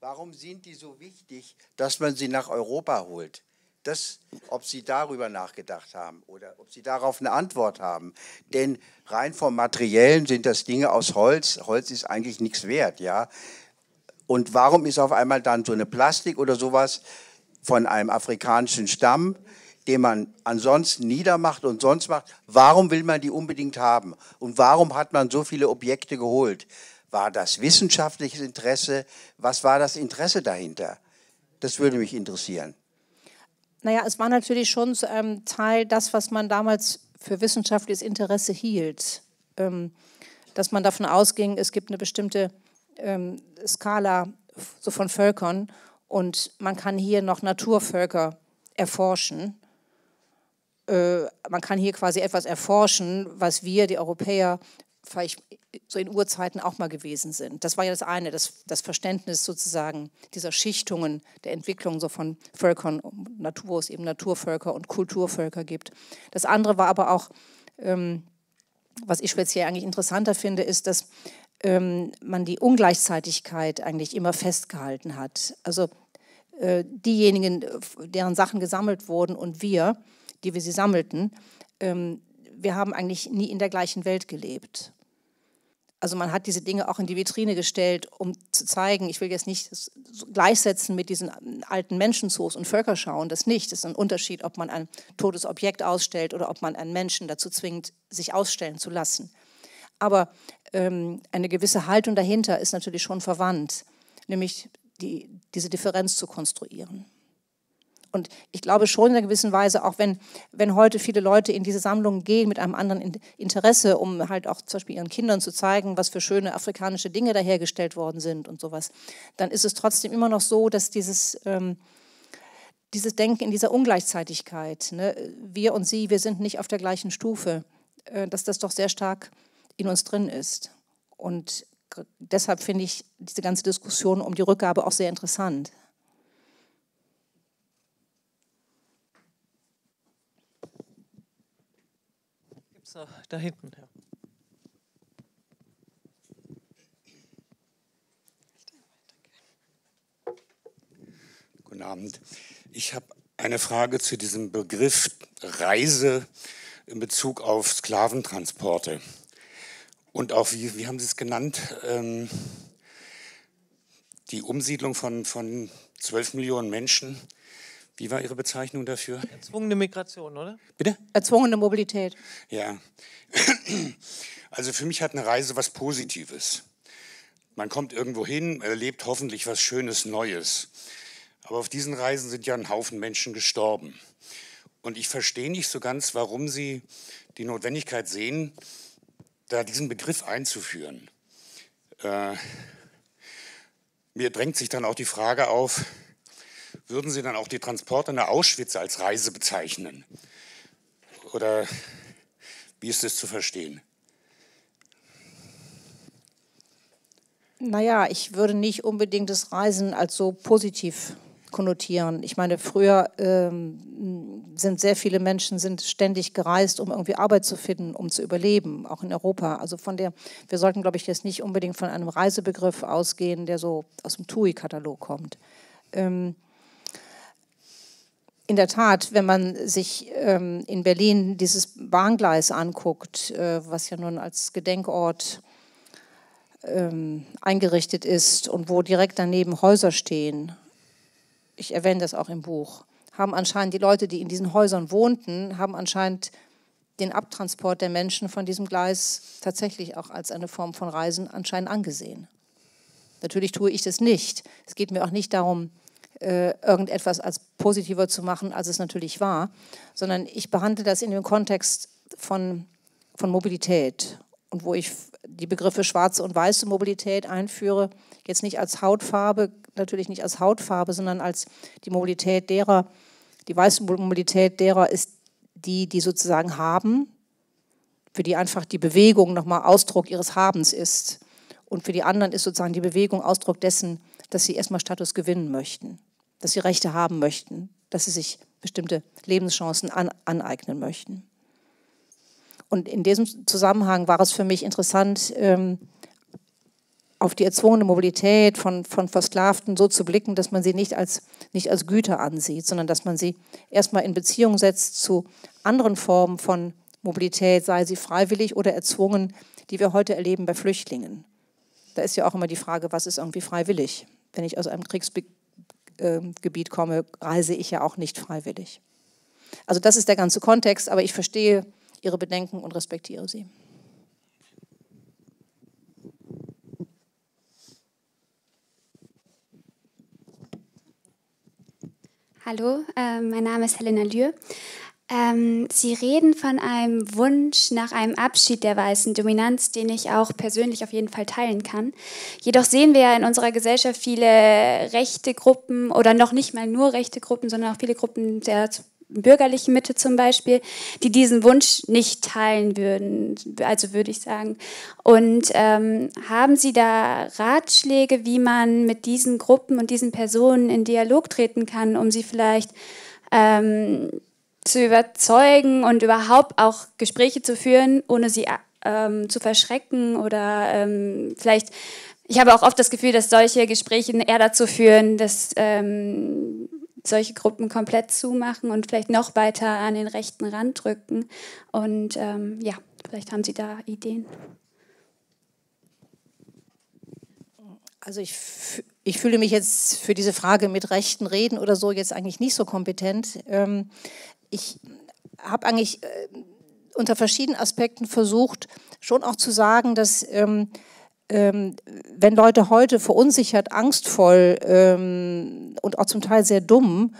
Warum sind die so wichtig, dass man sie nach Europa holt? Das, ob Sie darüber nachgedacht haben oder ob Sie darauf eine Antwort haben. Denn rein vom Materiellen sind das Dinge aus Holz. Holz ist eigentlich nichts wert, ja. Und warum ist auf einmal dann so eine Plastik oder sowas von einem afrikanischen Stamm, den man ansonsten niedermacht und sonst macht, warum will man die unbedingt haben? Und warum hat man so viele Objekte geholt? War das wissenschaftliches Interesse? Was war das Interesse dahinter? Das würde mich interessieren. Naja, es war natürlich schon ähm, Teil das, was man damals für wissenschaftliches Interesse hielt. Ähm, dass man davon ausging, es gibt eine bestimmte ähm, Skala so von Völkern und man kann hier noch Naturvölker erforschen. Äh, man kann hier quasi etwas erforschen, was wir, die Europäer, vielleicht so in Urzeiten auch mal gewesen sind. Das war ja das eine, das, das Verständnis sozusagen dieser Schichtungen der Entwicklung so von Völkern, Natur, wo es eben Naturvölker und Kulturvölker gibt. Das andere war aber auch, ähm, was ich speziell eigentlich interessanter finde, ist, dass ähm, man die Ungleichzeitigkeit eigentlich immer festgehalten hat. Also äh, diejenigen, deren Sachen gesammelt wurden und wir, die wir sie sammelten, ähm, wir haben eigentlich nie in der gleichen Welt gelebt. Also man hat diese Dinge auch in die Vitrine gestellt, um zu zeigen, ich will jetzt nicht gleichsetzen mit diesen alten Menschenzoos und Völkerschauen, das nicht. Das ist ein Unterschied, ob man ein totes Objekt ausstellt oder ob man einen Menschen dazu zwingt, sich ausstellen zu lassen. Aber ähm, eine gewisse Haltung dahinter ist natürlich schon verwandt, nämlich die, diese Differenz zu konstruieren und ich glaube schon in einer gewissen Weise, auch wenn, wenn heute viele Leute in diese Sammlungen gehen mit einem anderen Interesse, um halt auch zum Beispiel ihren Kindern zu zeigen, was für schöne afrikanische Dinge da hergestellt worden sind und sowas, dann ist es trotzdem immer noch so, dass dieses... Ähm, dieses Denken in dieser Ungleichzeitigkeit, ne? wir und sie, wir sind nicht auf der gleichen Stufe, äh, dass das doch sehr stark in uns drin ist. Und deshalb finde ich diese ganze Diskussion um die Rückgabe auch sehr interessant. So, da hinten, ja. Guten Abend. Ich habe eine Frage zu diesem Begriff Reise in Bezug auf Sklaventransporte. Und auch, wie, wie haben Sie es genannt, ähm, die Umsiedlung von, von 12 Millionen Menschen wie war Ihre Bezeichnung dafür? Erzwungene Migration, oder? Bitte? Erzwungene Mobilität. Ja. Also für mich hat eine Reise was Positives. Man kommt irgendwo hin, erlebt hoffentlich was Schönes Neues. Aber auf diesen Reisen sind ja ein Haufen Menschen gestorben. Und ich verstehe nicht so ganz, warum Sie die Notwendigkeit sehen, da diesen Begriff einzuführen. Äh, mir drängt sich dann auch die Frage auf, würden Sie dann auch die Transporte nach Auschwitz als Reise bezeichnen? Oder wie ist das zu verstehen? Naja, ich würde nicht unbedingt das Reisen als so positiv konnotieren. Ich meine, früher ähm, sind sehr viele Menschen sind ständig gereist, um irgendwie Arbeit zu finden, um zu überleben, auch in Europa. Also von der, wir sollten, glaube ich, jetzt nicht unbedingt von einem Reisebegriff ausgehen, der so aus dem TUI-Katalog kommt. Ähm, in der Tat, wenn man sich ähm, in Berlin dieses Bahngleis anguckt, äh, was ja nun als Gedenkort ähm, eingerichtet ist und wo direkt daneben Häuser stehen, ich erwähne das auch im Buch, haben anscheinend die Leute, die in diesen Häusern wohnten, haben anscheinend den Abtransport der Menschen von diesem Gleis tatsächlich auch als eine Form von Reisen anscheinend angesehen. Natürlich tue ich das nicht. Es geht mir auch nicht darum, äh, irgendetwas als positiver zu machen, als es natürlich war, sondern ich behandle das in dem Kontext von, von Mobilität und wo ich die Begriffe schwarze und weiße Mobilität einführe, jetzt nicht als Hautfarbe, natürlich nicht als Hautfarbe, sondern als die Mobilität derer, die weiße Mobilität derer ist die, die sozusagen haben, für die einfach die Bewegung nochmal Ausdruck ihres Habens ist. Und für die anderen ist sozusagen die Bewegung Ausdruck dessen, dass sie erstmal Status gewinnen möchten dass sie Rechte haben möchten, dass sie sich bestimmte Lebenschancen an, aneignen möchten. Und in diesem Zusammenhang war es für mich interessant, ähm, auf die erzwungene Mobilität von, von Versklavten so zu blicken, dass man sie nicht als, nicht als Güter ansieht, sondern dass man sie erstmal in Beziehung setzt zu anderen Formen von Mobilität, sei sie freiwillig oder erzwungen, die wir heute erleben bei Flüchtlingen. Da ist ja auch immer die Frage, was ist irgendwie freiwillig? Wenn ich aus einem Kriegsbe ähm, Gebiet komme, reise ich ja auch nicht freiwillig. Also das ist der ganze Kontext, aber ich verstehe Ihre Bedenken und respektiere sie. Hallo, äh, mein Name ist Helena Lühr. Ähm, Sie reden von einem Wunsch nach einem Abschied der weißen Dominanz, den ich auch persönlich auf jeden Fall teilen kann. Jedoch sehen wir ja in unserer Gesellschaft viele rechte Gruppen oder noch nicht mal nur rechte Gruppen, sondern auch viele Gruppen der bürgerlichen Mitte zum Beispiel, die diesen Wunsch nicht teilen würden, also würde ich sagen. Und ähm, haben Sie da Ratschläge, wie man mit diesen Gruppen und diesen Personen in Dialog treten kann, um sie vielleicht ähm, zu überzeugen und überhaupt auch Gespräche zu führen, ohne sie ähm, zu verschrecken oder ähm, vielleicht, ich habe auch oft das Gefühl, dass solche Gespräche eher dazu führen, dass ähm, solche Gruppen komplett zumachen und vielleicht noch weiter an den rechten Rand drücken. Und ähm, ja, vielleicht haben Sie da Ideen. Also ich, ich fühle mich jetzt für diese Frage mit rechten Reden oder so jetzt eigentlich nicht so kompetent. Ähm, ich habe eigentlich äh, unter verschiedenen Aspekten versucht, schon auch zu sagen, dass ähm, ähm, wenn Leute heute verunsichert, angstvoll ähm, und auch zum Teil sehr dumm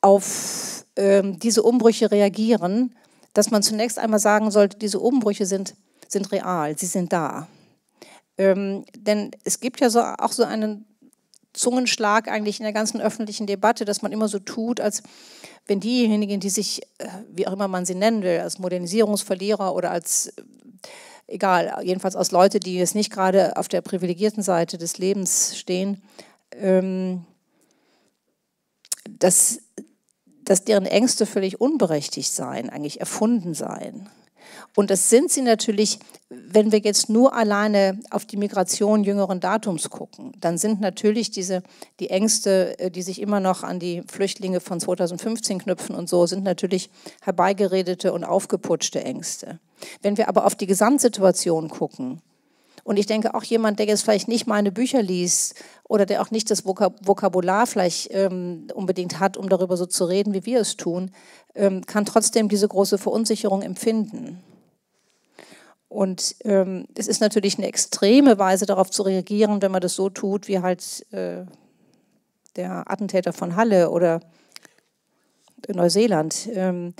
auf ähm, diese Umbrüche reagieren, dass man zunächst einmal sagen sollte, diese Umbrüche sind, sind real, sie sind da. Ähm, denn es gibt ja so, auch so einen Zungenschlag eigentlich in der ganzen öffentlichen Debatte, dass man immer so tut, als wenn diejenigen, die sich, äh, wie auch immer man sie nennen will, als Modernisierungsverlierer oder als, äh, egal, jedenfalls als Leute, die jetzt nicht gerade auf der privilegierten Seite des Lebens stehen, ähm, dass, dass deren Ängste völlig unberechtigt seien, eigentlich erfunden seien. Und das sind sie natürlich, wenn wir jetzt nur alleine auf die Migration jüngeren Datums gucken, dann sind natürlich diese, die Ängste, äh, die sich immer noch an die Flüchtlinge von 2015 knüpfen und so, sind natürlich herbeigeredete und aufgeputschte Ängste. Wenn wir aber auf die Gesamtsituation gucken, und ich denke auch jemand, der jetzt vielleicht nicht meine Bücher liest oder der auch nicht das Vokabular vielleicht ähm, unbedingt hat, um darüber so zu reden, wie wir es tun, ähm, kann trotzdem diese große Verunsicherung empfinden. Und ähm, es ist natürlich eine extreme Weise, darauf zu reagieren, wenn man das so tut, wie halt äh, der Attentäter von Halle oder Neuseeland. Ähm,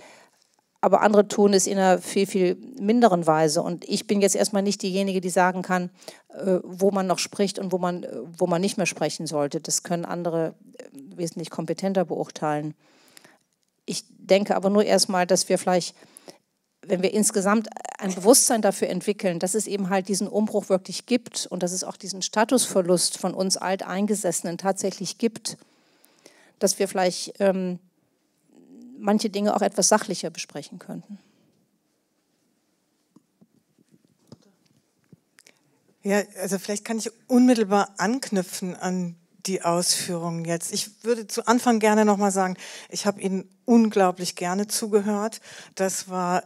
aber andere tun es in einer viel, viel minderen Weise. Und ich bin jetzt erstmal nicht diejenige, die sagen kann, äh, wo man noch spricht und wo man, äh, wo man nicht mehr sprechen sollte. Das können andere äh, wesentlich kompetenter beurteilen. Ich denke aber nur erstmal, dass wir vielleicht, wenn wir insgesamt ein Bewusstsein dafür entwickeln, dass es eben halt diesen Umbruch wirklich gibt und dass es auch diesen Statusverlust von uns Alteingesessenen tatsächlich gibt, dass wir vielleicht ähm, manche Dinge auch etwas sachlicher besprechen könnten. Ja, also vielleicht kann ich unmittelbar anknüpfen an die Ausführungen jetzt. Ich würde zu Anfang gerne nochmal sagen, ich habe Ihnen unglaublich gerne zugehört. Das war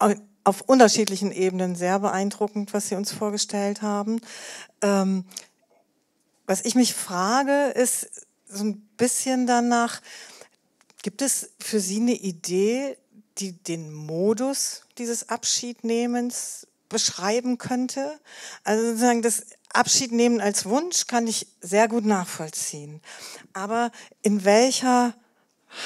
äh, auf unterschiedlichen Ebenen sehr beeindruckend, was Sie uns vorgestellt haben. Ähm, was ich mich frage, ist so ein bisschen danach, Gibt es für Sie eine Idee, die den Modus dieses Abschiednehmens beschreiben könnte? Also sozusagen das Abschiednehmen als Wunsch kann ich sehr gut nachvollziehen. Aber in welcher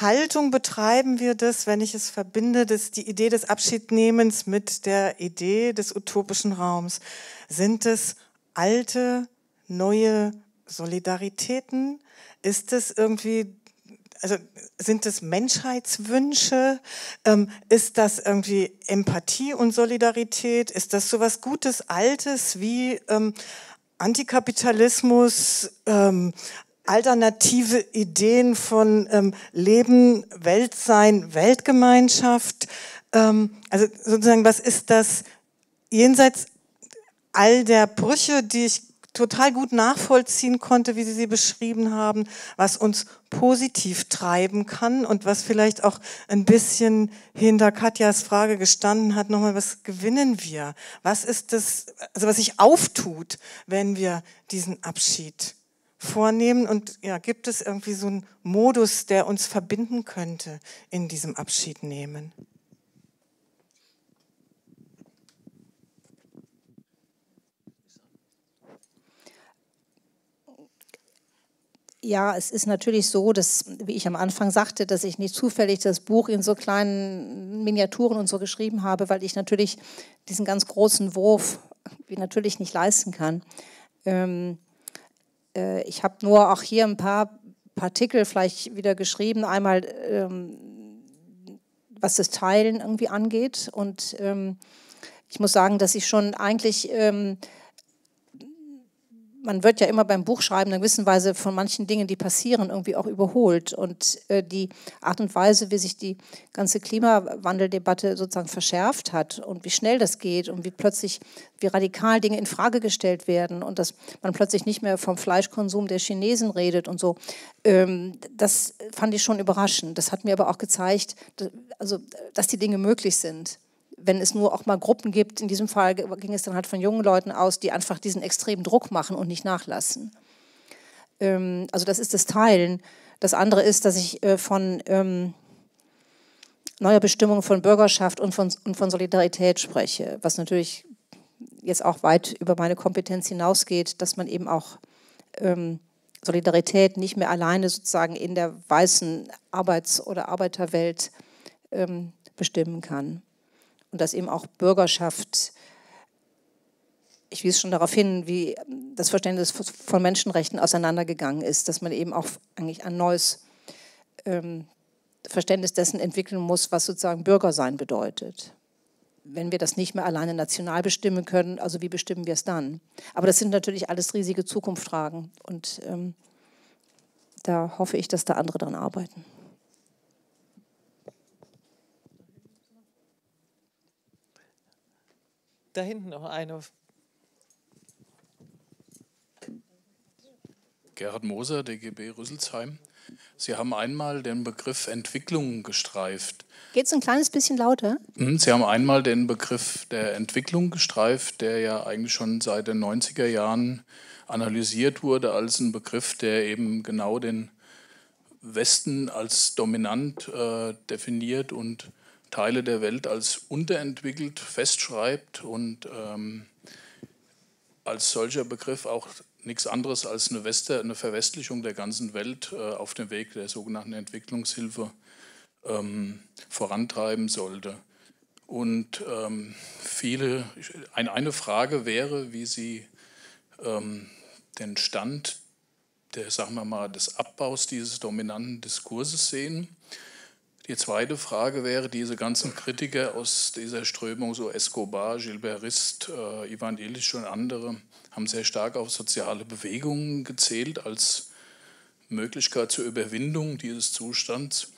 Haltung betreiben wir das, wenn ich es verbinde, dass die Idee des Abschiednehmens mit der Idee des utopischen Raums? Sind es alte, neue Solidaritäten? Ist es irgendwie also sind es Menschheitswünsche? Ähm, ist das irgendwie Empathie und Solidarität? Ist das so was Gutes, Altes wie ähm, Antikapitalismus, ähm, alternative Ideen von ähm, Leben, Weltsein, Weltgemeinschaft? Ähm, also sozusagen, was ist das jenseits all der Brüche, die ich total gut nachvollziehen konnte, wie Sie sie beschrieben haben, was uns positiv treiben kann und was vielleicht auch ein bisschen hinter Katjas Frage gestanden hat, nochmal, was gewinnen wir? Was ist das, also was sich auftut, wenn wir diesen Abschied vornehmen? Und ja, gibt es irgendwie so einen Modus, der uns verbinden könnte in diesem Abschied nehmen? ja, es ist natürlich so, dass, wie ich am Anfang sagte, dass ich nicht zufällig das Buch in so kleinen Miniaturen und so geschrieben habe, weil ich natürlich diesen ganz großen Wurf natürlich nicht leisten kann. Ähm, äh, ich habe nur auch hier ein paar Partikel vielleicht wieder geschrieben. Einmal, ähm, was das Teilen irgendwie angeht. Und ähm, ich muss sagen, dass ich schon eigentlich ähm, man wird ja immer beim Buchschreiben in gewisser Weise von manchen Dingen, die passieren, irgendwie auch überholt. Und äh, die Art und Weise, wie sich die ganze Klimawandeldebatte sozusagen verschärft hat und wie schnell das geht und wie plötzlich, wie radikal Dinge in Frage gestellt werden und dass man plötzlich nicht mehr vom Fleischkonsum der Chinesen redet und so, ähm, das fand ich schon überraschend. Das hat mir aber auch gezeigt, dass, also, dass die Dinge möglich sind wenn es nur auch mal Gruppen gibt, in diesem Fall ging es dann halt von jungen Leuten aus, die einfach diesen extremen Druck machen und nicht nachlassen. Ähm, also das ist das Teilen. Das andere ist, dass ich äh, von ähm, neuer Bestimmung von Bürgerschaft und von, und von Solidarität spreche, was natürlich jetzt auch weit über meine Kompetenz hinausgeht, dass man eben auch ähm, Solidarität nicht mehr alleine sozusagen in der weißen Arbeits- oder Arbeiterwelt ähm, bestimmen kann und dass eben auch Bürgerschaft, ich wies schon darauf hin, wie das Verständnis von Menschenrechten auseinandergegangen ist, dass man eben auch eigentlich ein neues ähm, Verständnis dessen entwickeln muss, was sozusagen Bürgersein bedeutet. Wenn wir das nicht mehr alleine national bestimmen können, also wie bestimmen wir es dann? Aber das sind natürlich alles riesige Zukunftsfragen und ähm, da hoffe ich, dass da andere dran arbeiten. Da hinten noch eine. Gerhard Moser, DGB Rüsselsheim. Sie haben einmal den Begriff Entwicklung gestreift. Geht es ein kleines bisschen lauter? Hm, Sie haben einmal den Begriff der Entwicklung gestreift, der ja eigentlich schon seit den 90er Jahren analysiert wurde als ein Begriff, der eben genau den Westen als dominant äh, definiert und Teile der Welt als unterentwickelt festschreibt und ähm, als solcher Begriff auch nichts anderes als eine, Wester-, eine Verwestlichung der ganzen Welt äh, auf dem Weg der sogenannten Entwicklungshilfe ähm, vorantreiben sollte. Und ähm, viele, ein, eine Frage wäre, wie Sie ähm, den Stand der, sagen wir mal, des Abbaus dieses dominanten Diskurses sehen die zweite Frage wäre, diese ganzen Kritiker aus dieser Strömung, so Escobar, Gilbertist, äh, Ivan Illich und andere, haben sehr stark auf soziale Bewegungen gezählt als Möglichkeit zur Überwindung dieses Zustands.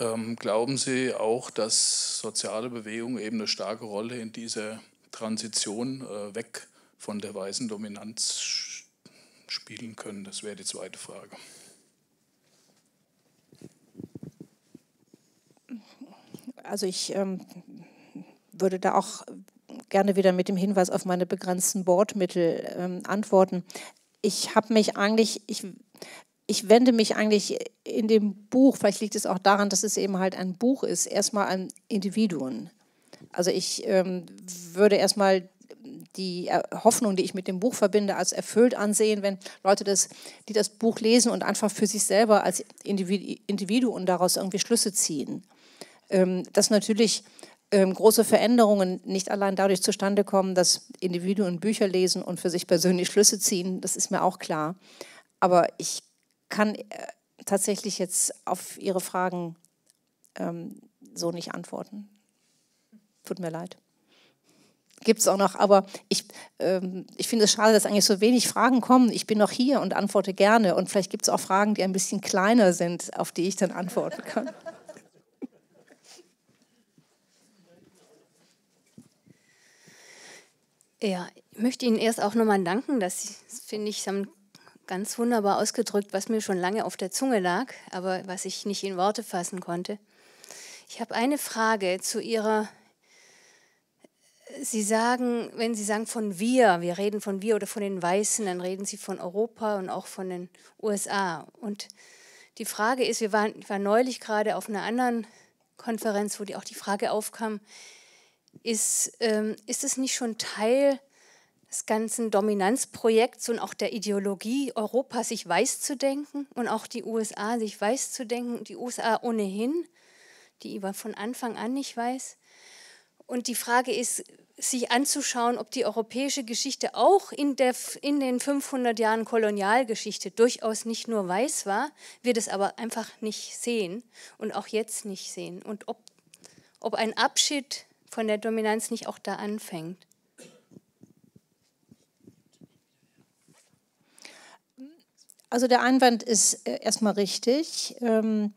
Ähm, glauben Sie auch, dass soziale Bewegungen eben eine starke Rolle in dieser Transition äh, weg von der weißen Dominanz spielen können? Das wäre die zweite Frage. also ich ähm, würde da auch gerne wieder mit dem Hinweis auf meine begrenzten Bordmittel ähm, antworten. Ich habe mich eigentlich, ich, ich wende mich eigentlich in dem Buch, vielleicht liegt es auch daran, dass es eben halt ein Buch ist, erstmal an Individuen. Also ich ähm, würde erstmal die Hoffnung, die ich mit dem Buch verbinde, als erfüllt ansehen, wenn Leute, das, die das Buch lesen und einfach für sich selber als Individuen daraus irgendwie Schlüsse ziehen. Ähm, dass natürlich ähm, große Veränderungen nicht allein dadurch zustande kommen, dass Individuen Bücher lesen und für sich persönlich Schlüsse ziehen, das ist mir auch klar. Aber ich kann äh, tatsächlich jetzt auf Ihre Fragen ähm, so nicht antworten. Tut mir leid. Gibt es auch noch, aber ich, ähm, ich finde es schade, dass eigentlich so wenig Fragen kommen. Ich bin noch hier und antworte gerne. Und vielleicht gibt es auch Fragen, die ein bisschen kleiner sind, auf die ich dann antworten kann. Ja, ich möchte Ihnen erst auch nochmal danken. Das, finde ich, haben ganz wunderbar ausgedrückt, was mir schon lange auf der Zunge lag, aber was ich nicht in Worte fassen konnte. Ich habe eine Frage zu Ihrer. Sie sagen, wenn Sie sagen von wir, wir reden von wir oder von den Weißen, dann reden Sie von Europa und auch von den USA. Und die Frage ist, wir waren, ich war neulich gerade auf einer anderen Konferenz, wo die, auch die Frage aufkam, ist, ähm, ist es nicht schon Teil des ganzen Dominanzprojekts und auch der Ideologie Europa, sich weiß zu denken und auch die USA sich weiß zu denken, die USA ohnehin, die von Anfang an nicht weiß. Und die Frage ist, sich anzuschauen, ob die europäische Geschichte auch in, der, in den 500 Jahren Kolonialgeschichte durchaus nicht nur weiß war, wir das aber einfach nicht sehen und auch jetzt nicht sehen. Und ob, ob ein Abschied von der Dominanz nicht auch da anfängt. Also der Einwand ist äh, erstmal richtig. Ähm,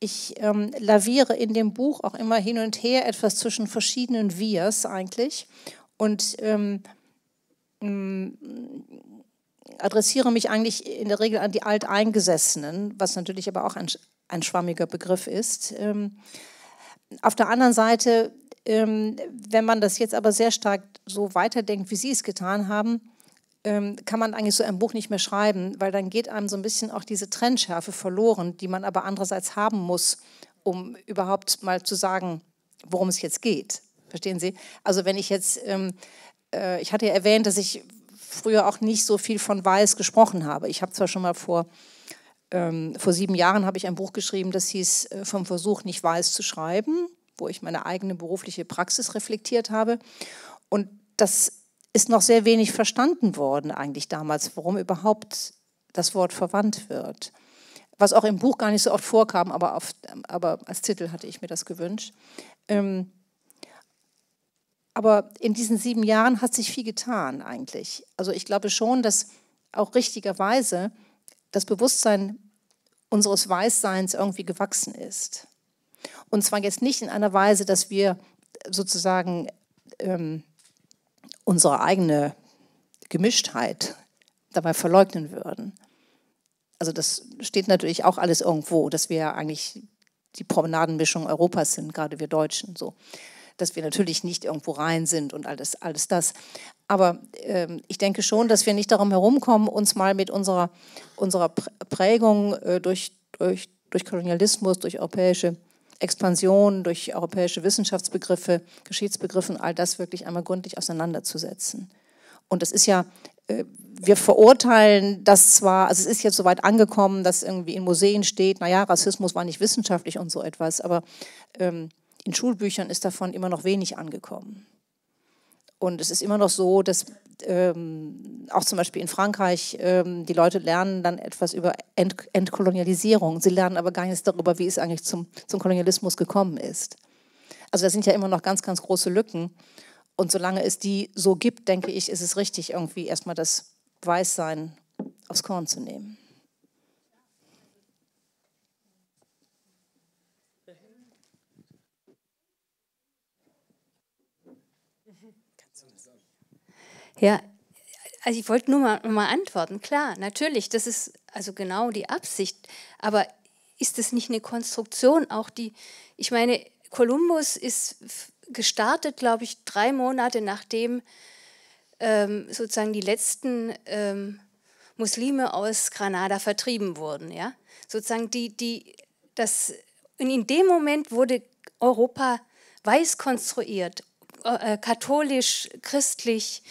ich ähm, laviere in dem Buch auch immer hin und her etwas zwischen verschiedenen Wirs eigentlich und ähm, mm, adressiere mich eigentlich in der Regel an die Alteingesessenen, was natürlich aber auch ein, schwammiger Begriff ist. auf der anderen Seite ähm, wenn man das jetzt aber sehr stark so weiterdenkt, wie Sie es getan haben, ähm, kann man eigentlich so ein Buch nicht mehr schreiben, weil dann geht einem so ein bisschen auch diese Trennschärfe verloren, die man aber andererseits haben muss, um überhaupt mal zu sagen, worum es jetzt geht. Verstehen Sie? Also wenn ich jetzt, ähm, äh, ich hatte ja erwähnt, dass ich früher auch nicht so viel von Weiß gesprochen habe. Ich habe zwar schon mal vor ähm, vor sieben Jahren habe ich ein Buch geschrieben, das hieß äh, Vom Versuch, nicht weiß zu schreiben wo ich meine eigene berufliche Praxis reflektiert habe. Und das ist noch sehr wenig verstanden worden eigentlich damals, warum überhaupt das Wort verwandt wird. Was auch im Buch gar nicht so oft vorkam, aber, auf, aber als Titel hatte ich mir das gewünscht. Ähm, aber in diesen sieben Jahren hat sich viel getan eigentlich. Also ich glaube schon, dass auch richtigerweise das Bewusstsein unseres Weißseins irgendwie gewachsen ist. Und zwar jetzt nicht in einer Weise, dass wir sozusagen ähm, unsere eigene Gemischtheit dabei verleugnen würden. Also das steht natürlich auch alles irgendwo, dass wir eigentlich die Promenadenmischung Europas sind, gerade wir Deutschen so. Dass wir natürlich nicht irgendwo rein sind und alles, alles das. Aber ähm, ich denke schon, dass wir nicht darum herumkommen, uns mal mit unserer, unserer Prägung äh, durch, durch, durch Kolonialismus, durch europäische Expansion, durch europäische Wissenschaftsbegriffe, Geschichtsbegriffe all das wirklich einmal gründlich auseinanderzusetzen. Und das ist ja, äh, wir verurteilen das zwar, also es ist jetzt soweit angekommen, dass irgendwie in Museen steht, naja, Rassismus war nicht wissenschaftlich und so etwas, aber ähm, in Schulbüchern ist davon immer noch wenig angekommen. Und es ist immer noch so, dass ähm, auch zum Beispiel in Frankreich, ähm, die Leute lernen dann etwas über Ent Entkolonialisierung. Sie lernen aber gar nichts darüber, wie es eigentlich zum, zum Kolonialismus gekommen ist. Also da sind ja immer noch ganz, ganz große Lücken. Und solange es die so gibt, denke ich, ist es richtig, irgendwie erstmal das Weißsein aufs Korn zu nehmen. Ja, also ich wollte nur mal, mal antworten. Klar, natürlich, das ist also genau die Absicht. Aber ist das nicht eine Konstruktion? Auch die, ich meine, Kolumbus ist gestartet, glaube ich, drei Monate nachdem ähm, sozusagen die letzten ähm, Muslime aus Granada vertrieben wurden. Ja? Sozusagen die, die, das, und in dem Moment wurde Europa weiß konstruiert, äh, katholisch, christlich,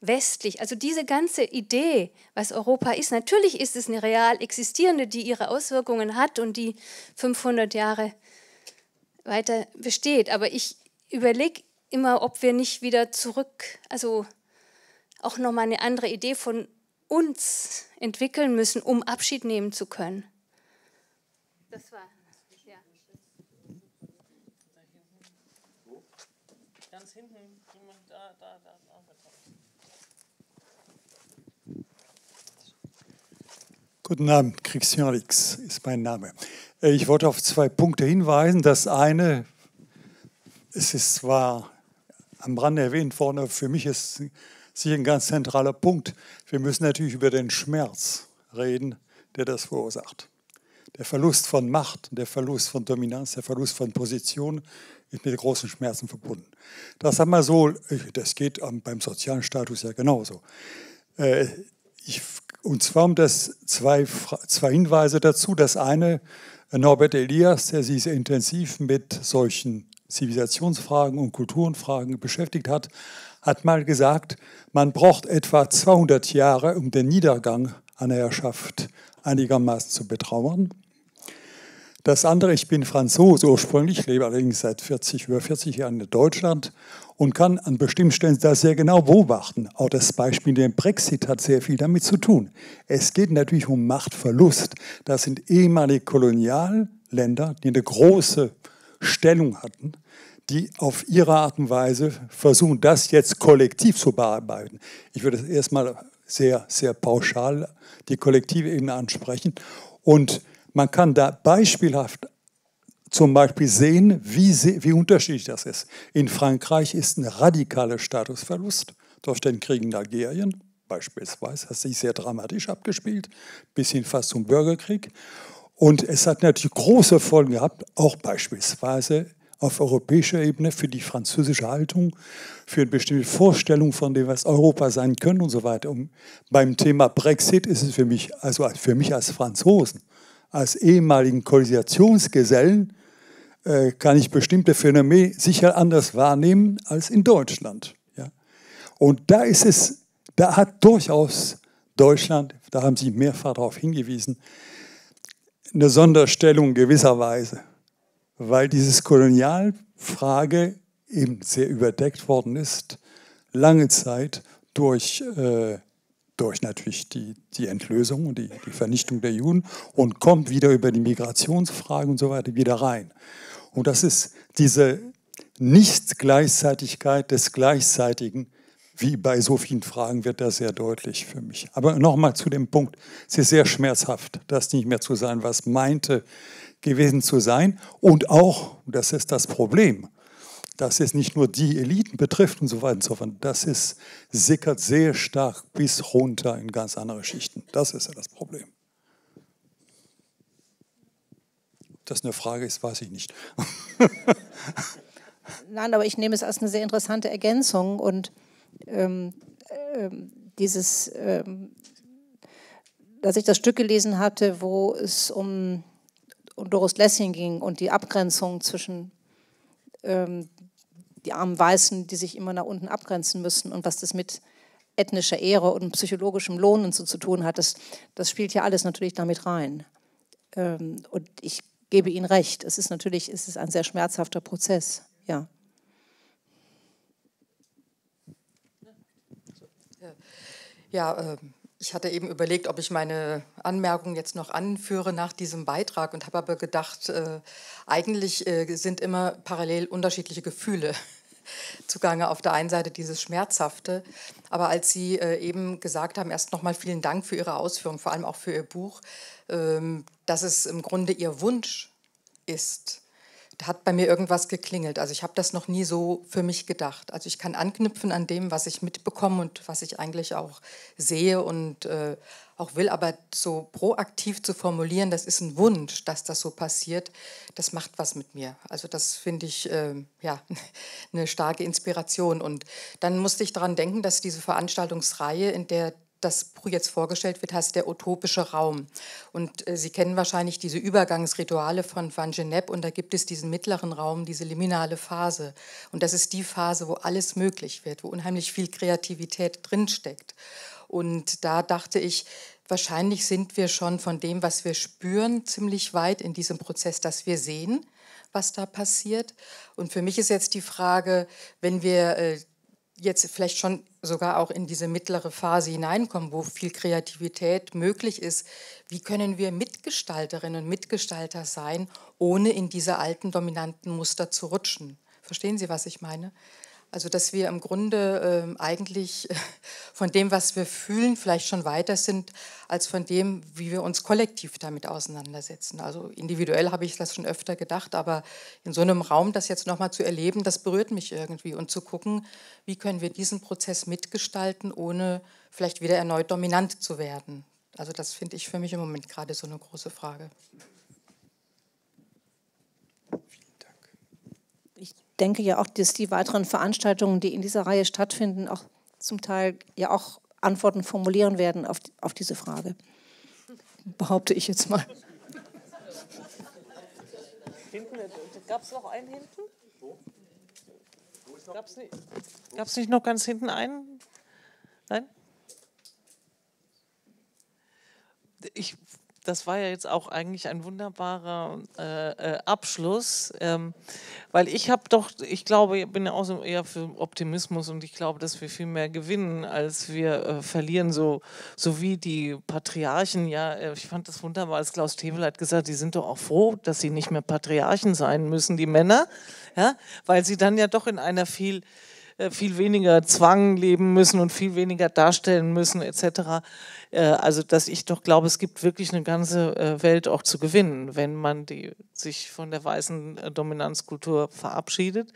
westlich. Also diese ganze Idee, was Europa ist, natürlich ist es eine real existierende, die ihre Auswirkungen hat und die 500 Jahre weiter besteht. Aber ich überlege immer, ob wir nicht wieder zurück, also auch nochmal eine andere Idee von uns entwickeln müssen, um Abschied nehmen zu können. Das war. Guten Abend, Christian Lix ist mein Name. Äh, ich wollte auf zwei Punkte hinweisen. Das eine, es ist zwar am Rande erwähnt worden, aber für mich ist sicher ein ganz zentraler Punkt. Wir müssen natürlich über den Schmerz reden, der das verursacht. Der Verlust von Macht, der Verlust von Dominanz, der Verlust von Position ist mit großen Schmerzen verbunden. Das haben wir so, äh, das geht beim sozialen Status ja genauso. Äh, ich und zwar um das zwei, zwei Hinweise dazu. Das eine, äh, Norbert Elias, der sich sehr intensiv mit solchen Zivilisationsfragen und Kulturenfragen beschäftigt hat, hat mal gesagt, man braucht etwa 200 Jahre, um den Niedergang einer Herrschaft einigermaßen zu betrauern. Das andere, ich bin Franzose ursprünglich, lebe allerdings seit 40, über 40 Jahren in Deutschland und kann an bestimmten Stellen da sehr genau beobachten. Auch das Beispiel der Brexit hat sehr viel damit zu tun. Es geht natürlich um Machtverlust. Das sind ehemalige Kolonialländer, die eine große Stellung hatten, die auf ihre Art und Weise versuchen, das jetzt kollektiv zu bearbeiten. Ich würde es erstmal sehr, sehr pauschal die kollektive Ebene ansprechen. Und man kann da beispielhaft zum Beispiel sehen, wie, wie unterschiedlich das ist. In Frankreich ist ein radikaler Statusverlust durch den Krieg in Algerien beispielsweise, hat sich sehr dramatisch abgespielt, bis hin fast zum Bürgerkrieg. Und es hat natürlich große Folgen gehabt, auch beispielsweise auf europäischer Ebene für die französische Haltung, für eine bestimmte Vorstellung von dem, was Europa sein könnte und so weiter. Und beim Thema Brexit ist es für mich, also für mich als Franzosen, als ehemaligen Koalisationsgesellen, äh, kann ich bestimmte Phänomene sicher anders wahrnehmen als in Deutschland. Ja? Und da ist es, da hat durchaus Deutschland, da haben Sie mehrfach darauf hingewiesen, eine Sonderstellung gewisserweise, weil dieses Kolonialfrage eben sehr überdeckt worden ist, lange Zeit durch, äh, durch natürlich die, die Entlösung und die, die Vernichtung der Juden und kommt wieder über die Migrationsfrage und so weiter wieder rein. Und das ist diese Nicht-Gleichzeitigkeit des Gleichzeitigen, wie bei so vielen Fragen wird das sehr deutlich für mich. Aber nochmal zu dem Punkt, es ist sehr schmerzhaft, das nicht mehr zu sein, was meinte gewesen zu sein. Und auch, das ist das Problem, dass es nicht nur die Eliten betrifft und so weiter und so fort. Das ist, sickert sehr stark bis runter in ganz andere Schichten. Das ist ja das Problem. das eine Frage ist, weiß ich nicht. Nein, aber ich nehme es als eine sehr interessante Ergänzung und ähm, ähm, dieses, ähm, dass ich das Stück gelesen hatte, wo es um, um Doris Lessing ging und die Abgrenzung zwischen ähm, die armen Weißen, die sich immer nach unten abgrenzen müssen und was das mit ethnischer Ehre und psychologischem Lohn und so zu tun hat, das, das spielt ja alles natürlich damit rein. Ähm, und ich gebe Ihnen recht. Es ist natürlich es ist ein sehr schmerzhafter Prozess. Ja. Ja, ähm, ich hatte eben überlegt, ob ich meine Anmerkung jetzt noch anführe nach diesem Beitrag und habe aber gedacht, äh, eigentlich äh, sind immer parallel unterschiedliche Gefühle zugange. Auf der einen Seite dieses Schmerzhafte, aber als Sie äh, eben gesagt haben, erst nochmal vielen Dank für Ihre Ausführung, vor allem auch für Ihr Buch, ähm, dass es im Grunde Ihr Wunsch ist, da hat bei mir irgendwas geklingelt. Also ich habe das noch nie so für mich gedacht. Also ich kann anknüpfen an dem, was ich mitbekomme und was ich eigentlich auch sehe und äh, auch will, aber so proaktiv zu formulieren, das ist ein Wunsch, dass das so passiert, das macht was mit mir. Also das finde ich äh, ja eine starke Inspiration. Und dann musste ich daran denken, dass diese Veranstaltungsreihe, in der das Buch jetzt vorgestellt wird, heißt der utopische Raum. Und äh, Sie kennen wahrscheinlich diese Übergangsrituale von Van Genep und da gibt es diesen mittleren Raum, diese liminale Phase. Und das ist die Phase, wo alles möglich wird, wo unheimlich viel Kreativität drinsteckt. Und da dachte ich, wahrscheinlich sind wir schon von dem, was wir spüren, ziemlich weit in diesem Prozess, dass wir sehen, was da passiert. Und für mich ist jetzt die Frage, wenn wir äh, jetzt vielleicht schon sogar auch in diese mittlere Phase hineinkommen, wo viel Kreativität möglich ist, wie können wir Mitgestalterinnen und Mitgestalter sein, ohne in diese alten dominanten Muster zu rutschen? Verstehen Sie, was ich meine? Also dass wir im Grunde äh, eigentlich von dem, was wir fühlen, vielleicht schon weiter sind, als von dem, wie wir uns kollektiv damit auseinandersetzen. Also individuell habe ich das schon öfter gedacht, aber in so einem Raum das jetzt nochmal zu erleben, das berührt mich irgendwie. Und zu gucken, wie können wir diesen Prozess mitgestalten, ohne vielleicht wieder erneut dominant zu werden. Also das finde ich für mich im Moment gerade so eine große Frage. denke ja auch, dass die weiteren Veranstaltungen, die in dieser Reihe stattfinden, auch zum Teil ja auch Antworten formulieren werden auf, auf diese Frage. Behaupte ich jetzt mal. gab es noch einen hinten? Gab es nicht, gab's nicht noch ganz hinten einen? Nein? Ich das war ja jetzt auch eigentlich ein wunderbarer äh, äh Abschluss, ähm, weil ich habe doch, ich glaube, ich bin ja auch so eher für Optimismus und ich glaube, dass wir viel mehr gewinnen, als wir äh, verlieren, so, so wie die Patriarchen. Ja, äh, ich fand das wunderbar, als Klaus Tevel hat gesagt, die sind doch auch froh, dass sie nicht mehr Patriarchen sein müssen, die Männer, ja, weil sie dann ja doch in einer viel äh, viel weniger Zwang leben müssen und viel weniger darstellen müssen etc. Äh, also dass ich doch glaube, es gibt wirklich eine ganze äh, Welt auch zu gewinnen, wenn man die, sich von der weißen äh, Dominanzkultur verabschiedet.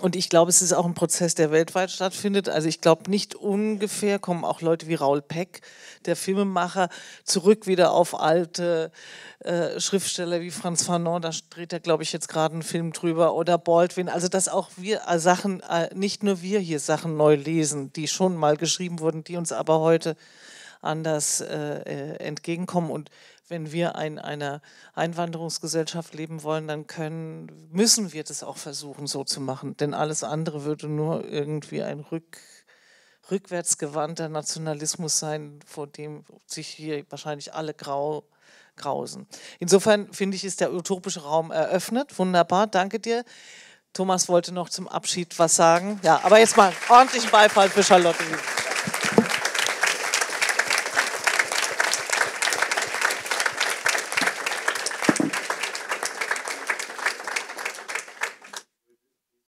Und ich glaube, es ist auch ein Prozess, der weltweit stattfindet. Also ich glaube, nicht ungefähr kommen auch Leute wie Raoul Peck, der Filmemacher, zurück wieder auf alte äh, Schriftsteller wie Franz Fanon. Da dreht er, glaube ich, jetzt gerade einen Film drüber. Oder Baldwin. Also dass auch wir äh, Sachen, äh, nicht nur wir hier Sachen neu lesen, die schon mal geschrieben wurden, die uns aber heute anders äh, äh, entgegenkommen. Und wenn wir in einer Einwanderungsgesellschaft leben wollen, dann können, müssen wir das auch versuchen, so zu machen. Denn alles andere würde nur irgendwie ein Rück, rückwärtsgewandter Nationalismus sein, vor dem sich hier wahrscheinlich alle grau grausen. Insofern finde ich, ist der utopische Raum eröffnet. Wunderbar, danke dir. Thomas wollte noch zum Abschied was sagen. Ja, aber jetzt mal ordentlichen Beifall für Charlotte.